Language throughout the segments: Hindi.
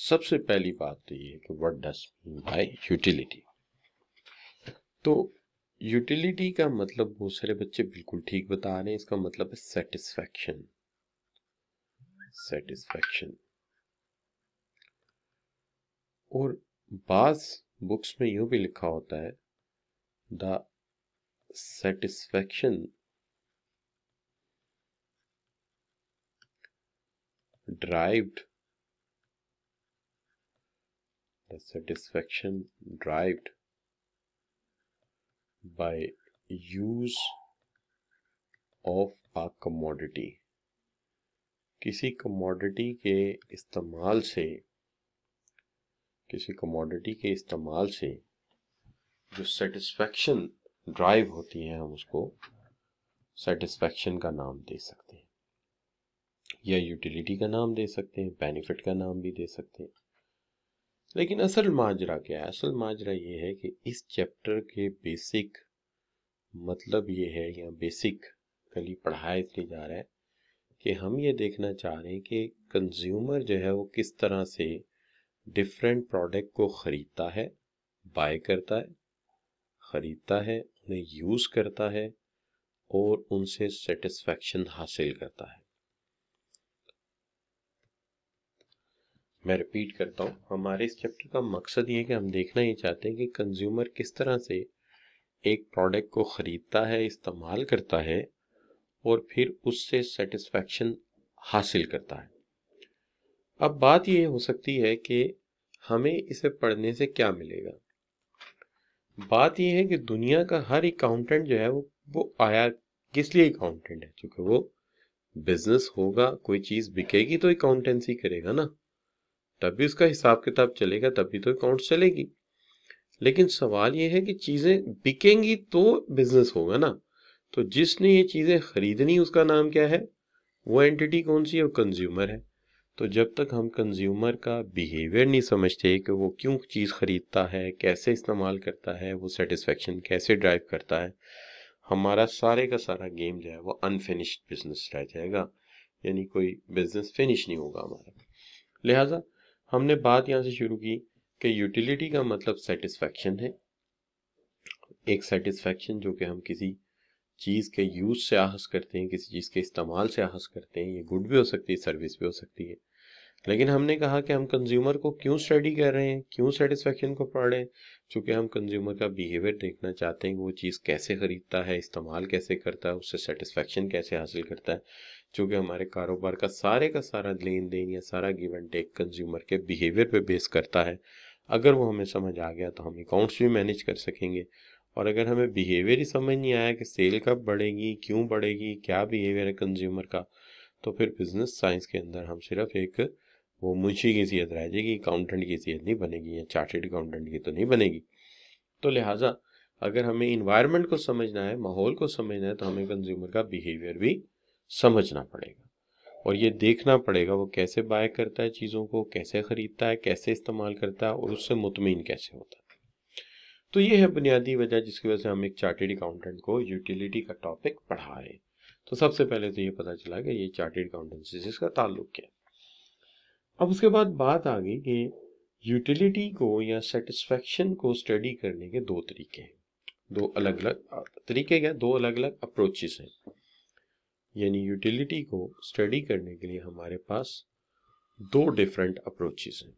सबसे पहली बात तो ये कि what does mean by utility तो यूटिलिटी का मतलब बहुत सारे बच्चे बिल्कुल ठीक बता रहे हैं इसका मतलब है सेटिस्फैक्शन सेटिस्फैक्शन और बास बुक्स में यूं भी लिखा होता है the satisfaction derived the satisfaction derived by use of a commodity किसी कमोडिटी के इस्तेमाल से किसी कमोडिटी के इस्तेमाल से जो सेटिस्फेक्शन ड्राइव होती है हम उसको सेटिस्फेक्शन का नाम दे सकते हैं या यूटिलिटी का नाम दे सकते हैं बेनिफिट का नाम भी दे सकते हैं लेकिन असल माजरा क्या है असल माजरा ये है कि इस चैप्टर के बेसिक मतलब ये है या बेसिक कली पढ़ाए इसलिए जा रहा है कि हम ये देखना चाह रहे हैं कि कंज्यूमर जो है वो किस तरह से डिफरेंट प्रोडक्ट को ख़रीदता है बाय करता है ख़रीदता है उन्हें यूज़ करता है और उनसे सेटिस्फेक्शन हासिल करता है मैं रिपीट करता हूँ हमारे इस चैप्टर का मकसद ये है कि हम देखना ये चाहते हैं कि कंज्यूमर किस तरह से एक प्रोडक्ट को ख़रीदता है इस्तेमाल करता है और फिर उससे सेटिस्फेक्शन हासिल करता है अब बात ये हो सकती है कि हमें इसे पढ़ने से क्या मिलेगा बात यह है कि दुनिया का हर अकाउंटेंट जो है वो वो आया किस लिए अकाउंटेंट है क्योंकि वो बिजनेस होगा कोई चीज़ बिकेगी तो अकाउंटेंसी करेगा ना तब भी उसका हिसाब किताब चलेगा तब भी तो अकाउंट चलेगी लेकिन सवाल ये है कि चीज़ें बिकेंगी तो बिजनेस होगा ना तो जिसने ये चीज़ें खरीदनी उसका नाम क्या है वो एंटिटी कौन सी है वो कंज्यूमर है तो जब तक हम कंज्यूमर का बिहेवियर नहीं समझते कि वो क्यों चीज़ ख़रीदता है कैसे इस्तेमाल करता है वो सेटिस्फेक्शन कैसे ड्राइव करता है हमारा सारे का सारा गेम जो है वो अनफिनिश्ड बिजनेस रह जाएगा यानी कोई बिजनेस फिनिश नहीं होगा हमारा लिहाजा हमने बात यहाँ से शुरू की कि यूटिलिटी का मतलब सेटिस्फेक्शन है एक सेटिस्फेक्शन जो कि हम किसी चीज़ के यूज़ से आहस करते हैं किसी चीज़ के इस्तेमाल से आहस करते हैं ये गुड भी हो सकती है सर्विस भी हो सकती है लेकिन हमने कहा कि हम कंज्यूमर को क्यों स्टडी कर रहे हैं क्यों सेटिस्फेक्शन को पढ़ रहे हैं चूँकि हम कंज्यूमर का बिहेवियर देखना चाहते हैं वो चीज़ कैसे ख़रीदता है इस्तेमाल कैसे करता है उससे सेटिस्फेक्शन कैसे हासिल करता है चूंकि हमारे कारोबार का सारे का सारा लेन देन या सारा गिव एंड टेक कंज्यूमर के बिहेवियर पे बेस करता है अगर वो हमें समझ आ गया तो हम अकाउंट्स भी मैनेज कर सकेंगे और अगर हमें बिहेवियर ही समझ नहीं आया कि सेल कब बढ़ेगी क्यों बढ़ेगी क्या बिहेवियर है कंज्यूमर का तो फिर बिजनेस साइंस के अंदर हम सिर्फ एक वो मुंशी की हैसियत रह जाएगी अकाउंटेंट की हैसियत नहीं बनेगी या चार्टेड अकाउंटेंट की तो नहीं बनेगी तो लिहाजा अगर हमें इन्वायरमेंट को समझना है माहौल को समझना है तो हमें कंज्यूमर का बिहेवियर भी समझना पड़ेगा और ये देखना पड़ेगा वो कैसे बाय करता है चीज़ों को कैसे ख़रीदता है कैसे इस्तेमाल करता है और उससे मुतमिन कैसे होता है तो ये है बुनियादी वजह जिसकी वजह से हम एक चार्टेड अकाउंटेंट को यूटिलिटी का टॉपिक पढ़ा रहे हैं तो सबसे पहले तो ये पता चला कि ये चार्टेड अकाउंटेंट से इसका ताल्लुक क्या है अब उसके बाद बात आ गई कि यूटिलिटी को या सेटिस्फेक्शन को स्टडी करने के दो तरीके हैं दो अलग अलग तरीके क्या दो अलग अलग अप्रोचेस हैं यानी यूटिलिटी को स्टडी करने के लिए हमारे पास दो डिफरेंट अप्रोचेस हैं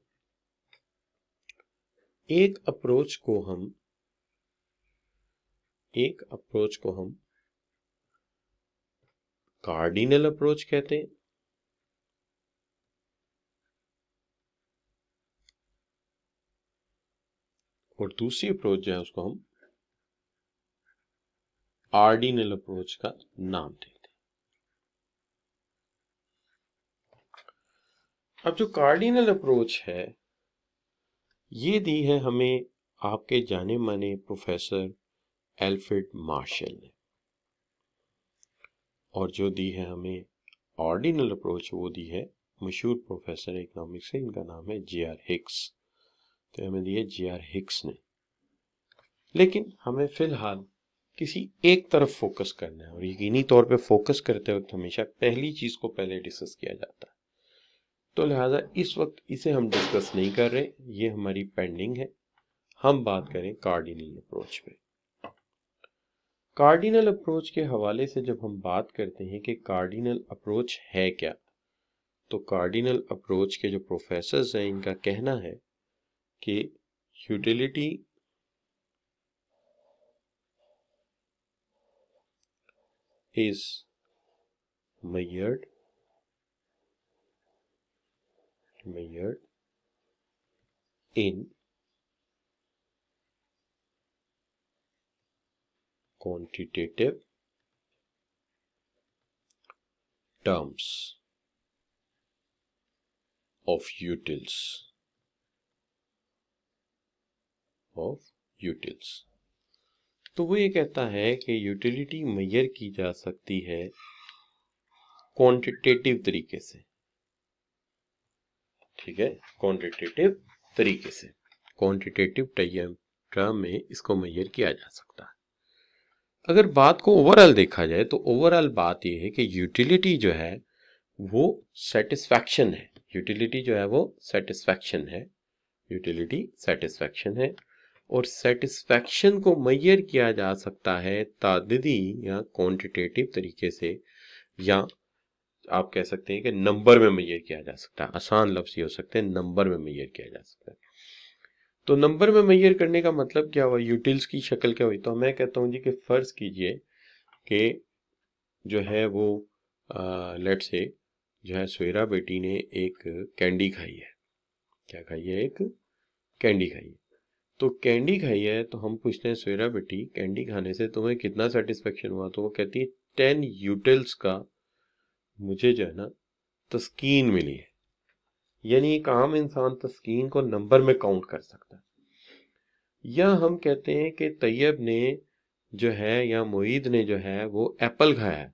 एक अप्रोच को हम एक अप्रोच को हम कार्डिनल अप्रोच कहते हैं और दूसरी अप्रोच जो है उसको हम आर्डिनल अप्रोच का नाम दें अब जो कार्डिनल अप्रोच है ये दी है हमें आपके जाने माने प्रोफेसर एल्फ्रेड मार्शल ने और जो दी है हमें ऑर्डिनल अप्रोच वो दी है मशहूर प्रोफेसर इकोनॉमिक्स से इनका नाम है जे आर हिक्स तो हमें दिए जे आर हिक्स ने लेकिन हमें फिलहाल किसी एक तरफ फोकस करना है और यकीनी तौर पे फोकस करते वक्त हमेशा पहली चीज़ को पहले डिस्कस किया जाता है तो लिहाजा इस वक्त इसे हम डिस्कस नहीं कर रहे ये हमारी पेंडिंग है हम बात करें कार्डिनल अप्रोच पे कार्डिनल अप्रोच के हवाले से जब हम बात करते हैं कि कार्डिनल अप्रोच है क्या तो कार्डिनल अप्रोच के जो प्रोफेसर हैं इनका कहना है कि utility is measured measured in quantitative terms of utils of utils तो वो ये कहता है कि यूटिलिटी मेजर की जा सकती है क्वांटिटेटिव तरीके से ठीक है क्वान्टिटेटिव तरीके से क्वान्टिटेटिव टर्म में इसको मैयर किया जा सकता है अगर बात को ओवरऑल देखा जाए तो ओवरऑल बात यह है कि यूटिलिटी जो है वो सेटिस्फैक्शन है यूटिलिटी जो है वो सेटिस्फैक्शन है यूटिलिटी सेटिस्फैक्शन है और सेटिस्फैक्शन को मैयर किया जा सकता है ताददी या क्वांटिटेटिव तरीके से या आप कह सकते हैं कि नंबर में मैयर किया जा सकता है आसान लफ्ज़ ये हो सकते हैं नंबर में मैयर किया जा सकता है तो नंबर में मैयर करने का मतलब क्या हुआ यूटिल्स की शक्ल क्या हुई तो मैं कहता हूँ जी कि फ़र्ज़ कीजिए कि जो है वो लेट से जो है सवेरा बेटी ने एक कैंडी खाई है क्या खाई है एक कैंडी खाई है तो कैंडी खाई है तो हम पूछते हैं सवेरा बेटी कैंडी खाने से तुम्हें कितना सेटिस्फेक्शन हुआ तो वो कहती है टेन यूटिल्स का मुझे जो है ना तस्कीन मिली है यानी एक आम इंसान तस्कीन को नंबर में काउंट कर सकता है या हम कहते हैं कि तैयब ने जो है या मोईद ने जो है वो एप्पल खाया है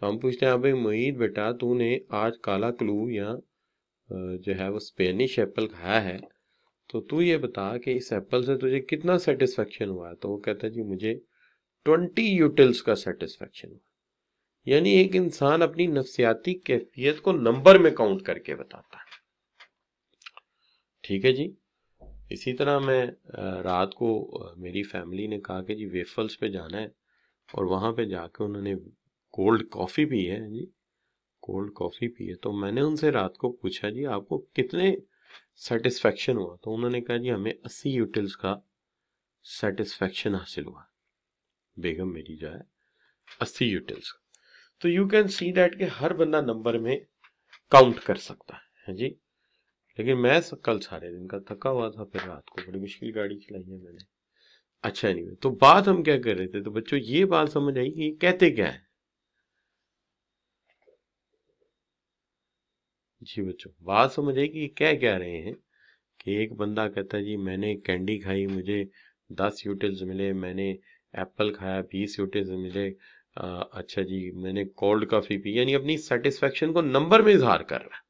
तो हम पूछते हैं अभी हाँ मोईद बेटा तूने आज काला क्लू या जो है वो स्पेनिश एप्पल खाया है तो तू ये बता कि इस एप्पल से तुझे कितना सेटिस्फेक्शन हुआ है तो वो कहता है जी मुझे ट्वेंटी यूटिल्स का सेटिस्फेक्शन हुआ यानी एक इंसान अपनी नफसियाती कैफियत को नंबर में काउंट करके बताता है ठीक है जी इसी तरह मैं रात को मेरी फैमिली ने कहा कि जी वेफल्स पे जाना है और वहां पे जाके उन्होंने कोल्ड कॉफ़ी पी है जी कोल्ड कॉफ़ी पी है तो मैंने उनसे रात को पूछा जी आपको कितने सेटिस्फेक्शन हुआ तो उन्होंने कहा जी हमें अस्सी यूटिल्स का सेटिस्फेक्शन हासिल हुआ बेगम मेरी जो है अस्सी यूटिल्स का तो यू कैन सी डेट के हर बंदा नंबर में काउंट कर सकता है जी लेकिन मैं कल सारे दिन का थका हुआ था फिर रात को बड़ी मुश्किल गाड़ी चलाई है मैंने अच्छा नहीं तो बात हम क्या कर रहे थे तो बच्चों ये बात समझ आई कि कहते क्या है जी बच्चों बात समझ आई कि क्या कह रहे हैं कि एक बंदा कहता है जी मैंने कैंडी खाई मुझे दस यूटिल्स मिले मैंने एप्पल खाया बीस यूटिल्स मिले आ, अच्छा जी मैंने कोल्ड कॉफ़ी पी यानी अपनी सेटिस्फेक्शन को नंबर में इजहार कर रहा है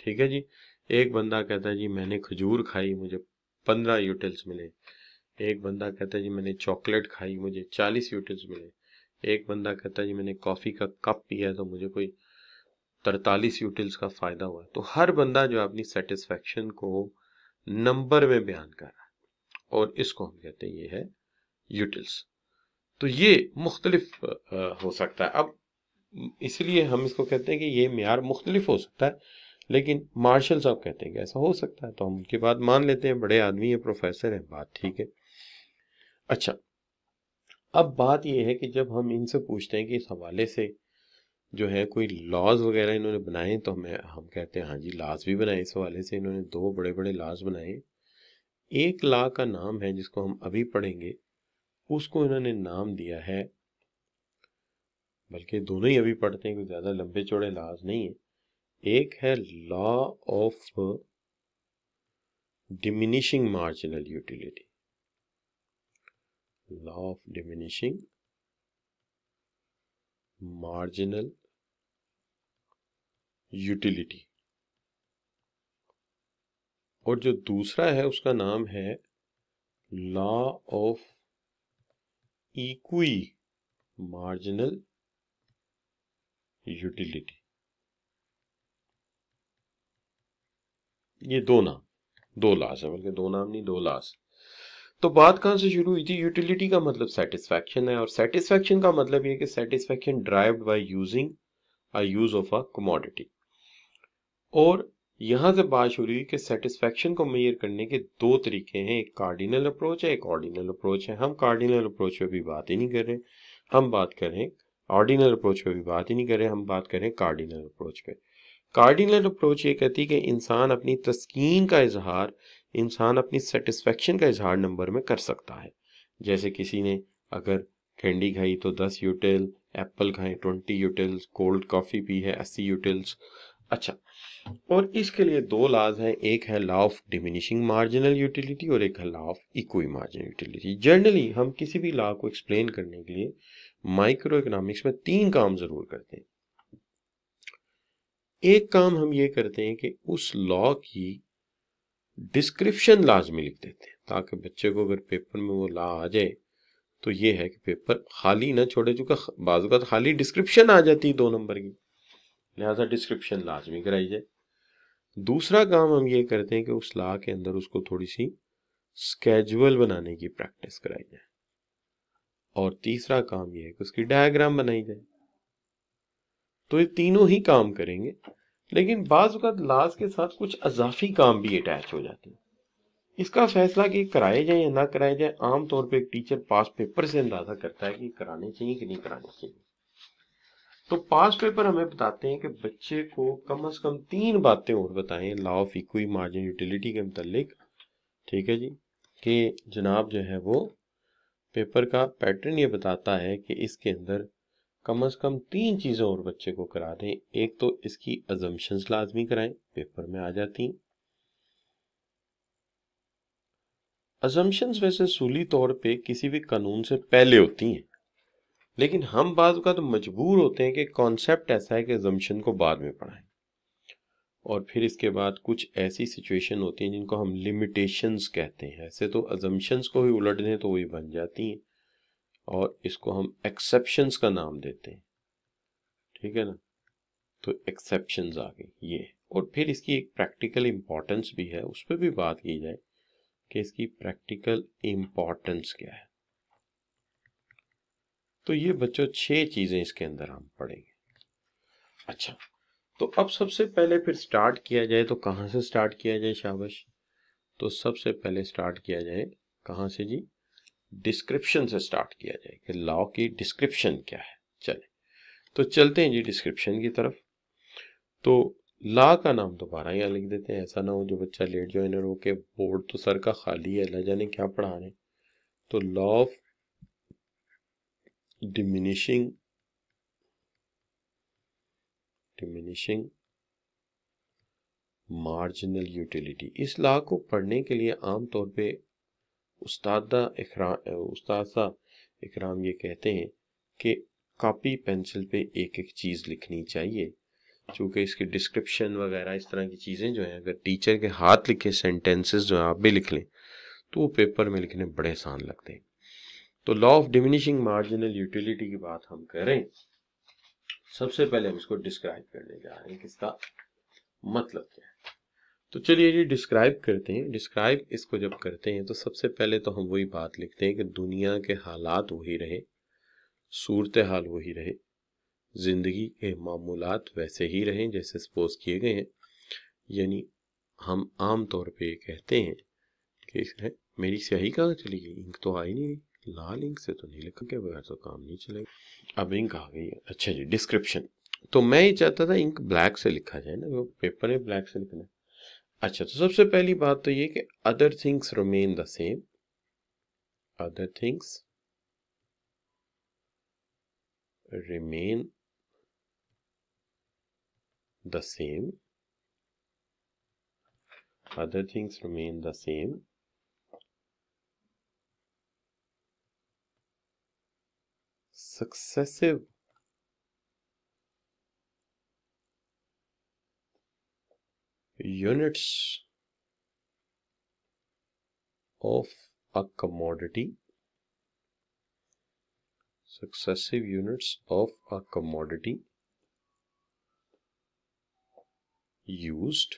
ठीक है जी एक बंदा कहता है जी मैंने खजूर खाई मुझे पंद्रह यूटिल्स मिले एक बंदा कहता है जी मैंने चॉकलेट खाई मुझे चालीस यूटिल्स मिले एक बंदा कहता है जी मैंने कॉफ़ी का कप पिया तो मुझे कोई तरतालीस यूटिल्स का फ़ायदा हुआ तो हर बंदा जो अपनी सेटिस्फेक्शन को नंबर में बयान कर रहा है और इसको हम कहते हैं ये है यूटिल्स तो ये मुख्तलिफ हो सकता है अब इसलिए हम इसको कहते हैं कि ये मैार मुख्तलिफ हो सकता है लेकिन मार्शल साहब कहते हैं कि ऐसा हो सकता है तो हम उनके बाद मान लेते हैं बड़े आदमी हैं प्रोफेसर हैं बात ठीक है अच्छा अब बात यह है कि जब हम इनसे पूछते हैं कि इस हवाले से जो है कोई लॉज वगैरह इन्होंने बनाए तो हमें हम कहते हैं हाँ जी लॉज भी बनाए इस हवाले से इन्होंने दो बड़े बड़े लॉज बनाए एक लॉ का नाम है जिसको हम अभी पढ़ेंगे उसको इन्होंने नाम दिया है बल्कि दोनों ही अभी पढ़ते हैं कोई ज़्यादा लंबे चौड़े लाज नहीं है एक है law of diminishing marginal utility law of diminishing marginal utility और जो दूसरा है उसका नाम है law of equi marginal utility ये दो नाम दो लाश है बल्कि दो नाम नहीं दो लाश तो बात कहां से शुरू हुई थी यूटिलिटी का मतलब सेटिस्फेक्शन है और सेटिस्फेक्शन का मतलब ये कि satisfaction derived by using a use of a commodity और यहाँ से बात शुरू हुई कि सेटिस्फेक्शन को मेयर करने के दो तरीके हैं एक कार्डिनल अप्रोच है एक ऑर्डिनल अप्रोच है हम कार्डिनल अप्रोच पे भी बात ही नहीं कर रहे हम बात करें ऑर्डिनल अप्रोच पे भी बात ही नहीं कर रहे हम बात करें कार्डिनल अप्रोच पे कार्डिनल अप्रोच ये कहती है कि इंसान अपनी तस्कीन का इजहार इंसान अपनी सेटिस्फेक्शन का इजहार नंबर में कर सकता है जैसे किसी ने अगर कैंडी खाई तो दस यूटिल एप्पल खाए ट्वेंटी यूटिल्स कोल्ड कॉफ़ी पी है अस्सी यूटिल्स अच्छा और इसके लिए दो लाज हैं एक है law of diminishing marginal utility और एक है law of equi marginal utility generally हम किसी भी लॉ को एक्सप्लेन करने के लिए माइक्रो इकोनॉमिक्स में तीन काम जरूर करते हैं एक काम हम ये करते हैं कि उस लॉ की डिस्क्रिप्शन लाजमी लिख देते हैं ताकि बच्चे को अगर पेपर में वो लॉ आ जाए तो ये है कि पेपर खाली ना छोड़े चूंकि बाजू का तो खाली डिस्क्रिप्शन आ जाती है दो नंबर की लिहाजा डिस्क्रिप्शन लाजमी कराई जाए दूसरा काम हम ये करते हैं कि उस ला के अंदर उसको थोड़ी सी स्केजुअल बनाने की प्रैक्टिस कराई जाए और तीसरा काम यह है कि उसकी डायग्राम बनाई जाए तो ये तीनों ही काम करेंगे लेकिन बाज़ लाज के साथ कुछ अजाफी काम भी अटैच हो जाते हैं इसका फैसला कि कराए जाए या ना कराए जाए आमतौर पर एक टीचर पास पेपर से अंदाजा करता है कि कराने चाहिए कि नहीं कराने चाहिए तो पास्ट पेपर हमें बताते हैं कि बच्चे को कम से कम तीन बातें और बताएं law of equi margin utility के मतलब ठीक है जी कि जनाब जो है वो पेपर का पैटर्न ये बताता है कि इसके अंदर कम से कम तीन चीज़ें और बच्चे को करा दें एक तो इसकी अजम्पन्स लाजमी कराएं पेपर में आ जाती अजम्पन्स वैसे सूली तौर पे किसी भी कानून से पहले होती हैं लेकिन हम बाद का तो मजबूर होते हैं कि कॉन्सेप्ट ऐसा है कि जमशन को बाद में पढ़ाएं और फिर इसके बाद कुछ ऐसी सिचुएशन होती हैं जिनको हम लिमिटेशंस कहते हैं ऐसे तो एजम्पन्स को भी उलट दें तो वही बन जाती हैं और इसको हम एक्सेप्शंस का नाम देते हैं ठीक है ना तो एक्सेप्शंस आ गई ये और फिर इसकी एक प्रैक्टिकल इम्पॉर्टेंस भी है उस पर भी बात की जाए कि इसकी प्रैक्टिकल इम्पॉर्टेंस क्या है तो ये बच्चों छह चीजें इसके अंदर हम पढ़ेंगे अच्छा तो अब सबसे पहले फिर स्टार्ट किया जाए तो कहाँ से स्टार्ट किया जाए शाबाश तो सबसे पहले स्टार्ट किया जाए कहाँ से जी डिस्क्रिप्शन से स्टार्ट किया जाए कि लॉ की डिस्क्रिप्शन क्या है चले तो चलते हैं जी डिस्क्रिप्शन की तरफ तो ला का नाम दोबारा यहाँ लिख देते हैं ऐसा ना हो जो बच्चा लेट ज्वाइनर हो के बोर्ड तो सर का खाली है अल्लाह जाने क्या पढ़ा रहे तो law of diminishing diminishing marginal utility इस लॉ को पढ़ने के लिए आम तौर पे उस्तादा इकराम उस्तादा इकराम ये कहते हैं कि कापी पेंसिल पे एक एक चीज़ लिखनी चाहिए चूँकि इसके डिस्क्रिप्शन वगैरह इस तरह की चीज़ें जो हैं अगर टीचर के हाथ लिखे सेंटेंसेस जो हैं आप भी लिख लें तो वो पेपर में लिखने बड़े आसान लगते हैं तो law of diminishing marginal utility की बात हम करें सबसे पहले हम इसको डिस्क्राइब करने जा रहे हैं किसका मतलब क्या है तो चलिए ये डिस्क्राइब करते हैं डिस्क्राइब इसको जब करते हैं तो सबसे पहले तो हम वही बात लिखते हैं कि दुनिया के हालात वही रहे सूरत हाल वही रहे ज़िंदगी के मामूलत वैसे ही रहें जैसे सपोज किए गए हैं यानी हम आम तौर पे कहते हैं कि मेरी स्याही कहाँ चली गई इंक तो आई नहीं लाल इंक से तो नहीं लिखा के बगैर तो काम नहीं चलेगा अब इंक आ गई है अच्छा जी डिस्क्रिप्शन तो मैं ये चाहता था इंक ब्लैक से लिखा जाए ना वो पेपर है ब्लैक से लिखना है अच्छा तो सबसे पहली बात तो ये कि other things remain the same other things remain the same other things remain the same successive units of a commodity successive units of a commodity used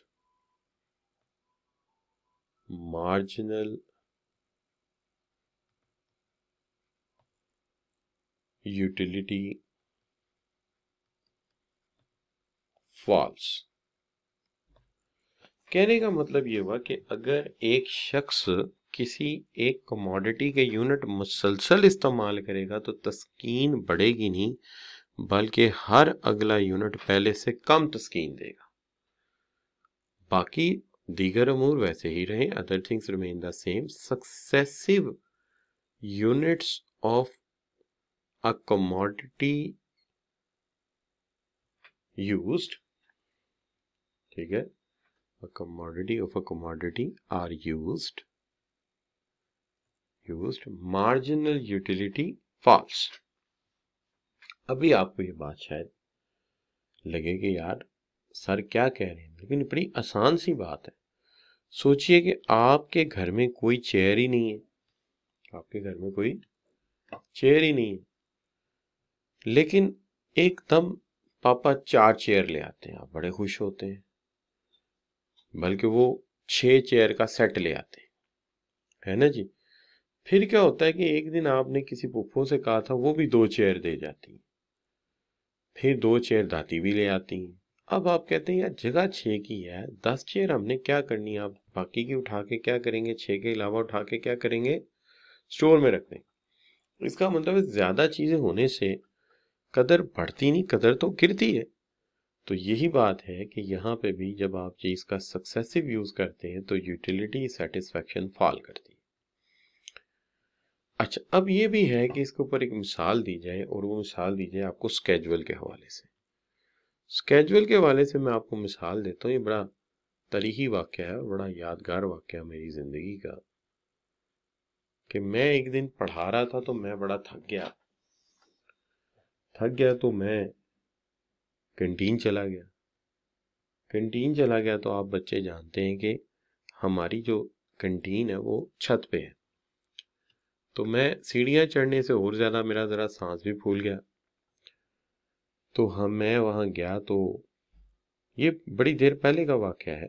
marginal utility falls कहने का मतलब ये हुआ कि अगर एक शख्स किसी एक कमोडिटी के यूनिट मुसलसल इस्तेमाल करेगा तो तस्कीन बढ़ेगी नहीं बल्कि हर अगला यूनिट पहले से कम तस्कीन देगा बाकी दीगर अमूर वैसे ही रहे other things remain the same successive units of a commodity used ठीक है a commodity of a commodity are used used marginal utility false अभी आपको ये बात शायद लगे कि यार सर क्या कह रहे हैं लेकिन बड़ी आसान सी बात है सोचिए कि आपके घर में कोई चेयर ही नहीं है आपके घर में कोई चेयर ही नहीं है लेकिन एकदम पापा चार चेयर ले आते हैं आप बड़े खुश होते हैं बल्कि वो छह चेयर का सेट ले आते हैं है ना जी फिर क्या होता है कि एक दिन आपने किसी पुप्पो से कहा था वो भी दो चेयर दे जाती है फिर दो चेयर दाती भी ले आती हैं अब आप कहते हैं यार जगह छः की है दस चेयर हमने क्या करनी है आप बाकी की उठा के क्या करेंगे छः के अलावा उठा के क्या करेंगे स्टोर में रख दें इसका मतलब ज़्यादा चीज़ें होने से कदर बढ़ती नहीं कदर तो गिरती है तो यही बात है कि यहाँ पे भी जब आप चीज़ का सक्सेसिव यूज़ करते हैं तो यूटिलिटी सेटिस्फेक्शन फॉल करती है अच्छा अब ये भी है कि इसके ऊपर एक मिसाल दी जाए और वो मिसाल दी जाए आपको स्केजुअल के हवाले से स्केजुअल के हवाले से मैं आपको मिसाल देता हूँ ये बड़ा तरीही वाक्य है बड़ा यादगार वाक्य मेरी ज़िंदगी का कि मैं एक दिन पढ़ा रहा था तो मैं बड़ा थक गया थक गया तो मैं कैंटीन चला गया कैंटीन चला गया तो आप बच्चे जानते हैं कि हमारी जो कैंटीन है वो छत पे है तो मैं सीढ़ियाँ चढ़ने से और ज़्यादा मेरा ज़रा सांस भी फूल गया तो हम मैं वहाँ गया तो ये बड़ी देर पहले का वाक़ है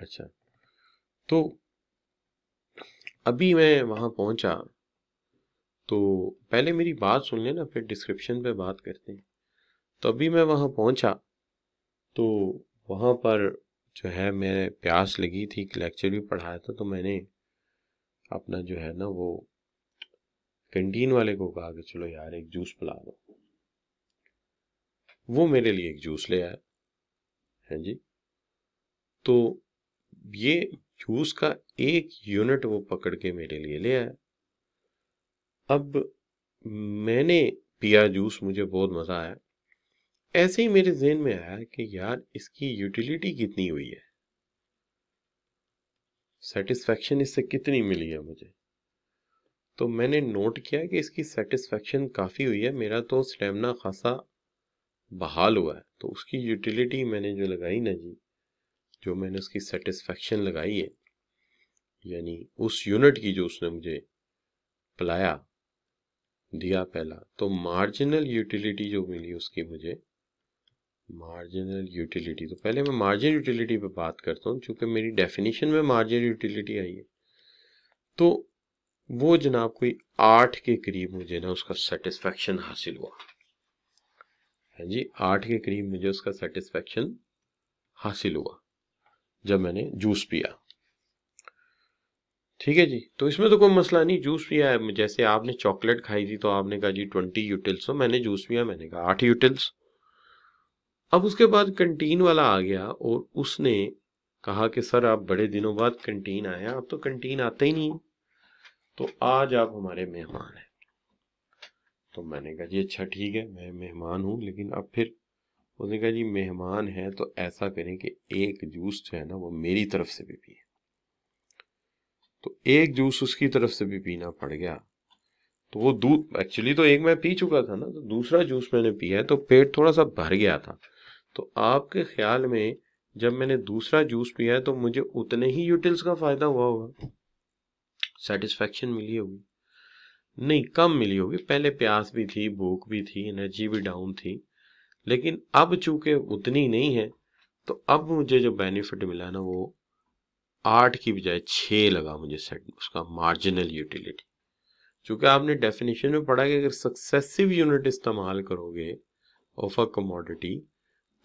अच्छा तो अभी मैं वहाँ पहुँचा तो पहले मेरी बात सुन लेना फिर डिस्क्रिप्शन पे बात करते हैं तो अभी मैं वहाँ पहुँचा तो वहाँ पर जो है मैं प्यास लगी थी लेक्चर भी पढ़ाया था तो मैंने अपना जो है ना वो कैंटीन वाले को कहा कि चलो यार एक जूस पिला दो वो मेरे लिए एक जूस ले आया है जी तो ये जूस का एक यूनिट वो पकड़ के मेरे लिए ले आया अब मैंने पिया जूस मुझे बहुत मज़ा आया ऐसे ही मेरे जहन में आया कि यार इसकी यूटिलिटी कितनी हुई है सेटिस्फेक्शन इससे कितनी मिली है मुझे तो मैंने नोट किया कि इसकी सेटिस्फेक्शन काफ़ी हुई है मेरा तो स्टेमिना खासा बहाल हुआ है तो उसकी यूटिलिटी मैंने जो लगाई ना जी जो मैंने उसकी सेटिस्फेक्शन लगाई है यानी उस यूनिट की जो उसने मुझे पिलाया दिया पहला तो मार्जिनल यूटिलिटी जो मिली उसकी मुझे मार्जिनल यूटिलिटी तो पहले मैं मार्जिन यूटिलिटी पे बात करता हूँ चूंकि मेरी डेफिनेशन में मार्जिन यूटिलिटी आई है तो वो जनाब कोई आठ के करीब मुझे ना उसका सेटिस्फेक्शन हासिल हुआ है हाँ जी आठ के करीब मुझे उसका सेटिस्फेक्शन हासिल हुआ जब मैंने जूस पिया ठीक है जी तो इसमें तो कोई मसला नहीं जूस पिया है जैसे आपने चॉकलेट खाई थी तो आपने कहा जी ट्वेंटी यूटिल्स हो मैंने जूस पिया मैंने कहा आठ यूटिल्स अब उसके बाद कंटीन वाला आ गया और उसने कहा कि सर आप बड़े दिनों बाद कंटीन आए आप तो कंटीन आते ही नहीं तो आज आप हमारे मेहमान हैं तो मैंने कहा जी अच्छा ठीक है मैं मेहमान हूँ लेकिन अब फिर उसने कहा जी मेहमान है तो ऐसा करें कि एक जूस जो है ना वो मेरी तरफ से भी पिए तो एक जूस उसकी तरफ से भी पीना पड़ गया तो वो दूध एक्चुअली तो एक मैं पी चुका था ना तो दूसरा जूस मैंने पिया है तो पेट थोड़ा सा भर गया था तो आपके ख्याल में जब मैंने दूसरा जूस पिया है तो मुझे उतने ही यूटिल्स का फ़ायदा हुआ होगा सेटिस्फेक्शन मिली होगी नहीं कम मिली होगी पहले प्यास भी थी भूख भी थी एनर्जी भी डाउन थी लेकिन अब चूंकि उतनी नहीं है तो अब मुझे जो बेनिफिट मिला ना वो आठ की बजाय छः लगा मुझे सेट उसका मार्जिनल यूटिलिटी चूंकि आपने डेफिनेशन में पढ़ा कि अगर सक्सेसिव यूनिट इस्तेमाल करोगे ऑफ अ कमोडिटी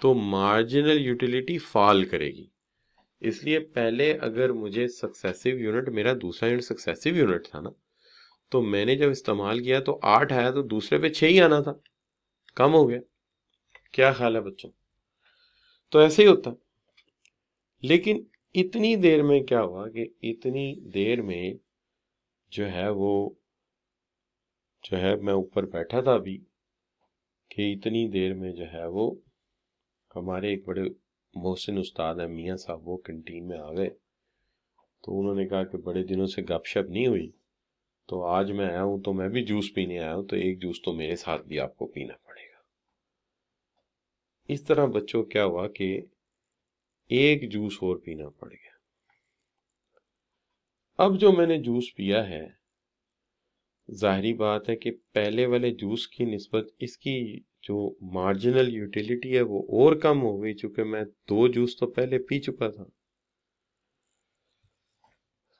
तो मार्जिनल यूटिलिटी फॉल करेगी इसलिए पहले अगर मुझे सक्सेसिव यूनिट मेरा दूसरा यूनिट सक्सेसिव यूनिट था ना तो मैंने जब इस्तेमाल किया तो आठ आया तो दूसरे पे छः ही आना था कम हो गया क्या ख्याल है बच्चों तो ऐसे ही होता लेकिन इतनी देर में क्या हुआ कि इतनी देर में जो है वो जो है मैं ऊपर बैठा था अभी कि इतनी देर में जो है वो हमारे एक बड़े मोहसिन उस्ताद है मियाँ साहब वो कंटीन में आ गए तो उन्होंने कहा कि बड़े दिनों से गपशप नहीं हुई तो आज मैं आया हूँ तो मैं भी जूस पीने आया हूँ तो एक जूस तो मेरे साथ भी आपको पीना पड़ेगा इस तरह बच्चों क्या हुआ कि एक जूस और पीना पड़ गया अब जो मैंने जूस पिया है जाहरी बात है कि पहले वाले जूस की नस्बत इसकी जो मार्जिनल यूटिलिटी है वो और कम हो गई चूंकि मैं दो जूस तो पहले पी चुका था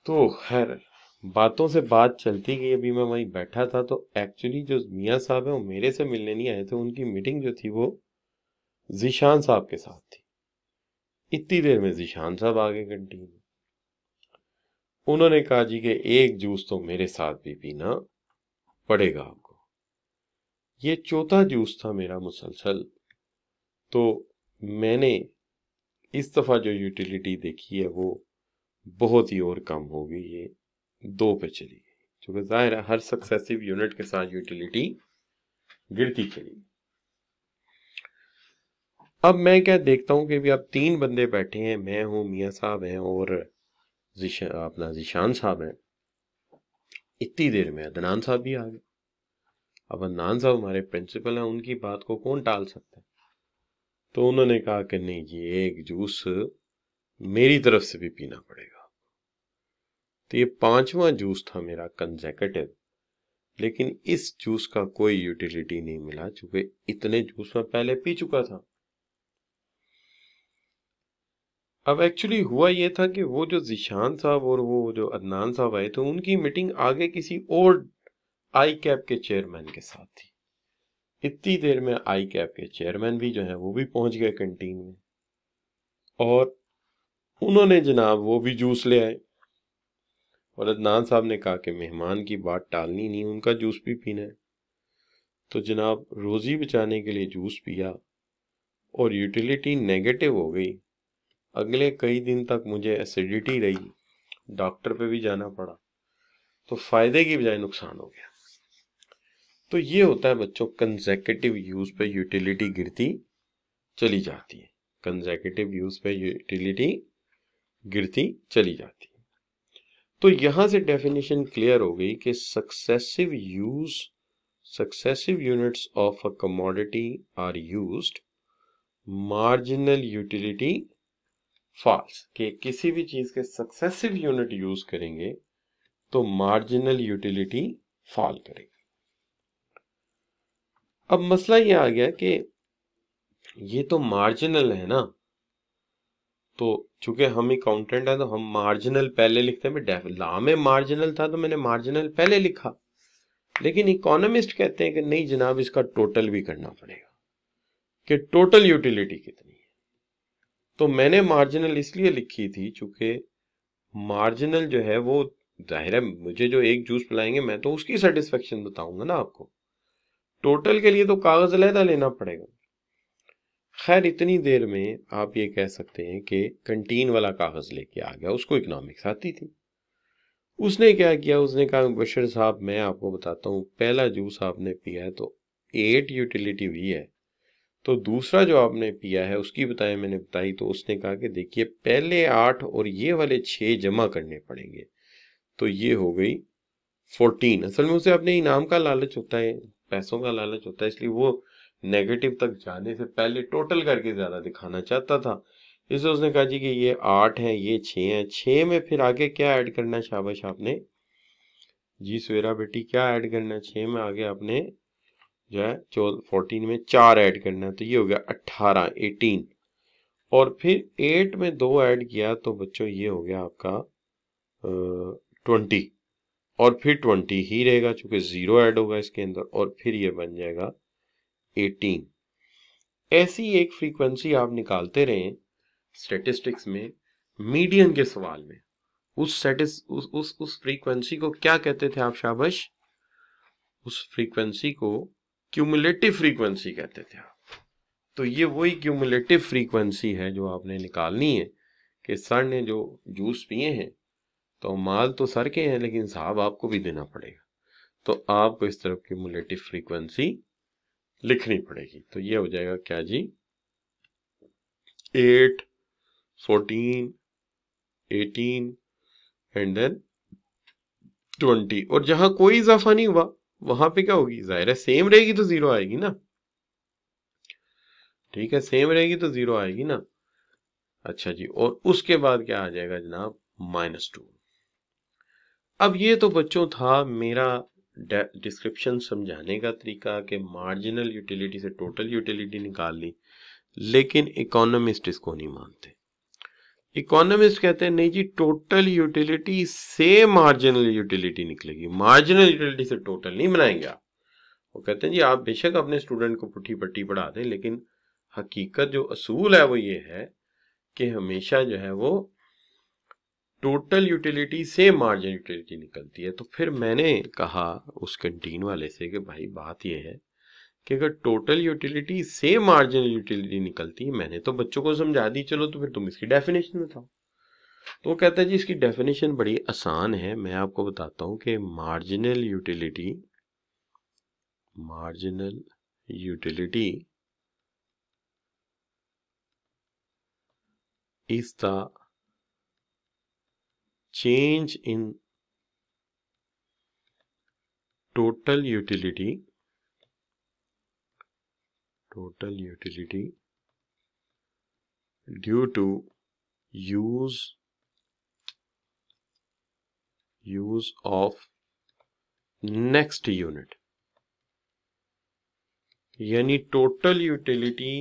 तो खैर बातों से बात चलती गई अभी मैं वहीं बैठा था तो एक्चुअली जो मियाँ साहब है वो मेरे से मिलने नहीं आए थे उनकी मीटिंग जो थी वो जीशान साहब के साथ थी इतनी देर में जीशान साहब आ गए कंटीन उन्होंने कहा जी के एक जूस तो मेरे साथ भी पीना पड़ेगा आपको ये चौथा जूस था मेरा मुसलसल तो मैंने इस दफ़ा जो यूटिलिटी देखी है वो बहुत ही और कम हो गई ये दो पे चली गई क्योंकि ज़ाहिर है हर सक्सेसिव यूनिट के साथ यूटिलिटी गिरती चली गई अब मैं क्या देखता हूँ कि भी आप तीन बंदे बैठे हैं मैं हूँ मियाँ साहब हैं और जिशा, अपना जिशान साहब हैं इतनी देर में अदनान साहब भी आ गए अब अदनान साहब हमारे प्रिंसिपल हैं उनकी बात को कौन टाल सकता है तो उन्होंने कहा कि नहीं ये एक जूस मेरी तरफ से भी पीना पड़ेगा तो ये पांचवा जूस था मेरा कंजेकेटिव लेकिन इस जूस का कोई यूटिलिटी नहीं मिला चूंकि इतने जूस मैं पहले पी चुका था अब एक्चुअली हुआ ये था कि वो जो जिशान साहब और वो जो अदनान साहब आए थे तो उनकी मीटिंग आगे किसी और आई कैप के चेयरमैन के साथ थी इतनी देर में आई कैप के चेयरमैन भी जो है वो भी पहुंच गए कंटीन में और उन्होंने जनाब वो भी जूस ले आए और अदनान साहब ने कहा कि मेहमान की बात टालनी नहीं उनका जूस भी पीना है तो जनाब रोज़ी बचाने के लिए जूस पिया और यूटिलिटी नेगेटिव हो गई अगले कई दिन तक मुझे एसिडिटी रही डॉक्टर पे भी जाना पड़ा तो फायदे की बजाय नुकसान हो गया तो ये होता है बच्चों कंजेकेटिव यूज पे यूटिलिटी गिरती चली जाती है कंजेकेटिव यूज पे यूटिलिटी गिरती चली जाती है तो यहां से डेफिनेशन क्लियर हो गई कि successive use successive units of a commodity are used marginal utility falls कि किसी भी चीज के सक्सेसिव यूनिट यूज करेंगे तो मार्जिनल यूटिलिटी फॉल करेगी अब मसला ये आ गया कि ये तो मार्जिनल है ना तो चूंकि हम अकाउंटेंट हैं तो हम मार्जिनल पहले लिखते हैं ला में मार्जिनल था तो मैंने मार्जिनल पहले लिखा लेकिन इकोनॉमिस्ट कहते हैं कि नहीं जनाब इसका टोटल भी करना पड़ेगा कि टोटल यूटिलिटी कितनी तो मैंने मार्जिनल इसलिए लिखी थी चूंकि मार्जिनल जो है वो जाहिर है मुझे जो एक जूस पिलाएंगे मैं तो उसकी सेटिस्फेक्शन बताऊंगा ना आपको टोटल के लिए तो कागज अलहदा लेना पड़ेगा खैर इतनी देर में आप ये कह सकते हैं कि कंटीन वाला कागज लेके आ गया उसको इकोनॉमिक्स आती थी उसने क्या किया उसने कहा बशर साहब मैं आपको बताता हूँ पहला जूस आपने पिया है तो एट यूटिलिटी हुई है तो दूसरा जो आपने पिया है उसकी बताया मैंने बताई तो उसने कहा कि देखिए पहले आठ और ये वाले छः जमा करने पड़ेंगे तो ये हो गई फोर्टीन असल में उसे अपने इनाम का लालच होता है पैसों का लालच होता है इसलिए वो नेगेटिव तक जाने से पहले टोटल करके ज़्यादा दिखाना चाहता था इसलिए उसने कहा जी कि ये आठ हैं ये छः हैं छः में फिर आगे क्या ऐड करना है शाबाश आपने जी सवेरा बेटी क्या ऐड करना है छः में आगे आपने जो है चौ फोर्टीन में चार ऐड करना है तो ये हो गया अट्ठारह एटीन और फिर एट में दो ऐड किया तो बच्चों ये हो गया आपका ट्वेंटी और फिर ट्वेंटी ही रहेगा चूंकि ज़ीरो ऐड होगा इसके अंदर और फिर ये बन जाएगा एटीन ऐसी एक फ्रीक्वेंसी आप निकालते रहें स्टेटिस्टिक्स में मीडियन के सवाल में उस सेटिस उस उस उस फ्रीक्वेंसी को क्या कहते थे आप शाबश उस फ्रीक्वेंसी को क्यूमुलेटिव फ्रीक्वेंसी कहते थे आप तो ये वही क्यूमुलेटिव फ्रीक्वेंसी है जो आपने निकालनी है कि सर ने जो जूस पिए हैं तो माल तो सर के हैं लेकिन साहब आपको भी देना पड़ेगा तो आपको इस तरफ क्यूमुलेटिव फ्रीक्वेंसी लिखनी पड़ेगी तो ये हो जाएगा क्या जी eight fourteen eighteen and then twenty और जहां कोई इजाफा नहीं हुआ वहां पे क्या होगी जाहिर है सेम रहेगी तो जीरो आएगी ना ठीक है सेम रहेगी तो जीरो आएगी ना अच्छा जी और उसके बाद क्या आ जाएगा जनाब माइनस टू अब ये तो बच्चों था मेरा डिस्क्रिप्शन समझाने का तरीका कि मार्जिनल यूटिलिटी से टोटल यूटिलिटी निकाल ली लेकिन इकोनॉमिस्ट इसको नहीं मानते इकोनॉमिस्ट कहते हैं नहीं जी टोटल यूटिलिटी से मार्जिनल यूटिलिटी निकलेगी मार्जिनल यूटिलिटी से टोटल नहीं बनाएंगे आप वो कहते हैं जी आप बेशक अपने स्टूडेंट को पुट्ठी पट्टी पढ़ा दें लेकिन हकीकत जो असूल है वो ये है कि हमेशा जो है वो टोटल यूटिलिटी से मार्जिन यूटिलिटी निकलती है तो फिर मैंने कहा उस कंटीन वाले से कि भाई बात यह है कि अगर टोटल यूटिलिटी से मार्जिनल यूटिलिटी निकलती है मैंने तो बच्चों को समझा दी चलो तो फिर तुम इसकी डेफिनेशन बताओ तो वो कहता है जी इसकी डेफिनेशन बड़ी आसान है मैं आपको बताता हूं कि marginal utility marginal utility is the change in total utility total utility due to use use of next unit यानी टोटल यूटिलिटी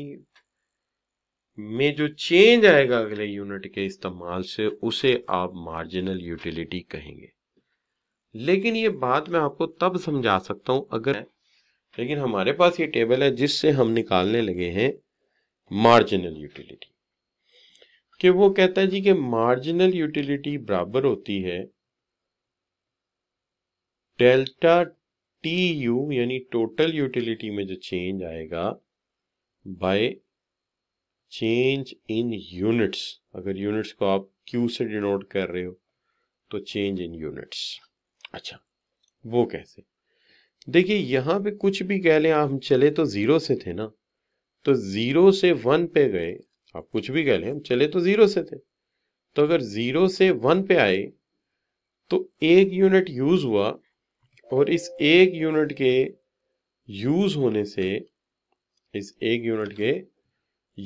में जो चेंज आएगा अगले यूनिट के इस्तेमाल से उसे आप मार्जिनल यूटिलिटी कहेंगे लेकिन ये बात मैं आपको तब समझा सकता हूं अगर लेकिन हमारे पास ये टेबल है जिससे हम निकालने लगे हैं मार्जिनल यूटिलिटी कि वो कहता है जी कि मार्जिनल यूटिलिटी बराबर होती है डेल्टा टी यू यानी टोटल यूटिलिटी में जो चेंज आएगा बाय चेंज इन यूनिट्स अगर यूनिट्स को आप क्यू से डिनोट कर रहे हो तो चेंज इन यूनिट्स अच्छा वो कैसे देखिए यहाँ पे कुछ भी कह लें आप हम चले तो ज़ीरो से थे ना तो ज़ीरो से वन पे गए आप कुछ भी कह लें हम चले तो ज़ीरो से थे तो अगर ज़ीरो से वन पे आए तो एक यूनिट यूज़ हुआ और इस एक यूनिट के यूज़ होने से इस एक यूनिट के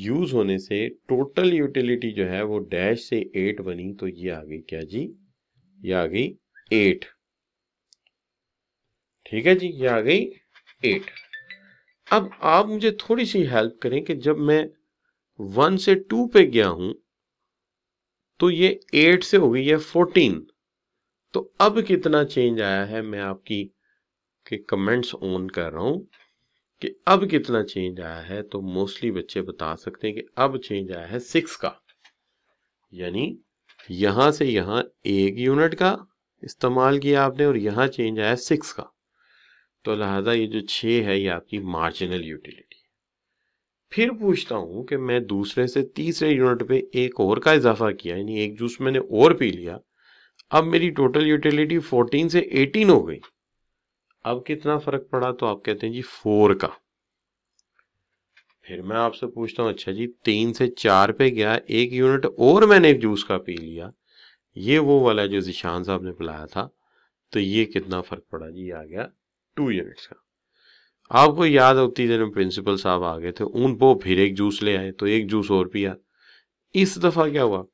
यूज होने से टोटल यूटिलिटी जो है वो डैश से एट बनी तो ये आ गई क्या जी ये आ गई एट ठीक है जी ये आ गई एट अब आप मुझे थोड़ी सी हेल्प करें कि जब मैं वन से टू पे गया हूं तो ये एट से हो गई है फोर्टीन तो अब कितना चेंज आया है मैं आपकी के कमेंट्स ऑन कर रहा हूं कि अब कितना चेंज आया है तो मोस्टली बच्चे बता सकते हैं कि अब चेंज आया है सिक्स का यानी यहां से यहां एक यूनिट का इस्तेमाल किया आपने और यहां चेंज आया सिक्स का तो लिहाजा ये जो छः है ये आपकी मार्जिनल यूटिलिटी फिर पूछता हूँ कि मैं दूसरे से तीसरे यूनिट पे एक और का इजाफा किया यानी एक जूस मैंने और पी लिया अब मेरी टोटल यूटिलिटी 14 से 18 हो गई अब कितना फ़र्क पड़ा तो आप कहते हैं जी फोर का फिर मैं आपसे पूछता हूँ अच्छा जी तीन से चार पे गया एक यूनिट और मैंने एक जूस का पी लिया ये वो वाला जो जिशान साहब ने पिलाया था तो ये कितना फ़र्क पड़ा जी आ गया टू यूनिट्स का आपको याद है उतनी देर में प्रिंसिपल साहब आ गए थे उन वो फिर एक जूस ले आए तो एक जूस और पिया इस दफ़ा क्या हुआ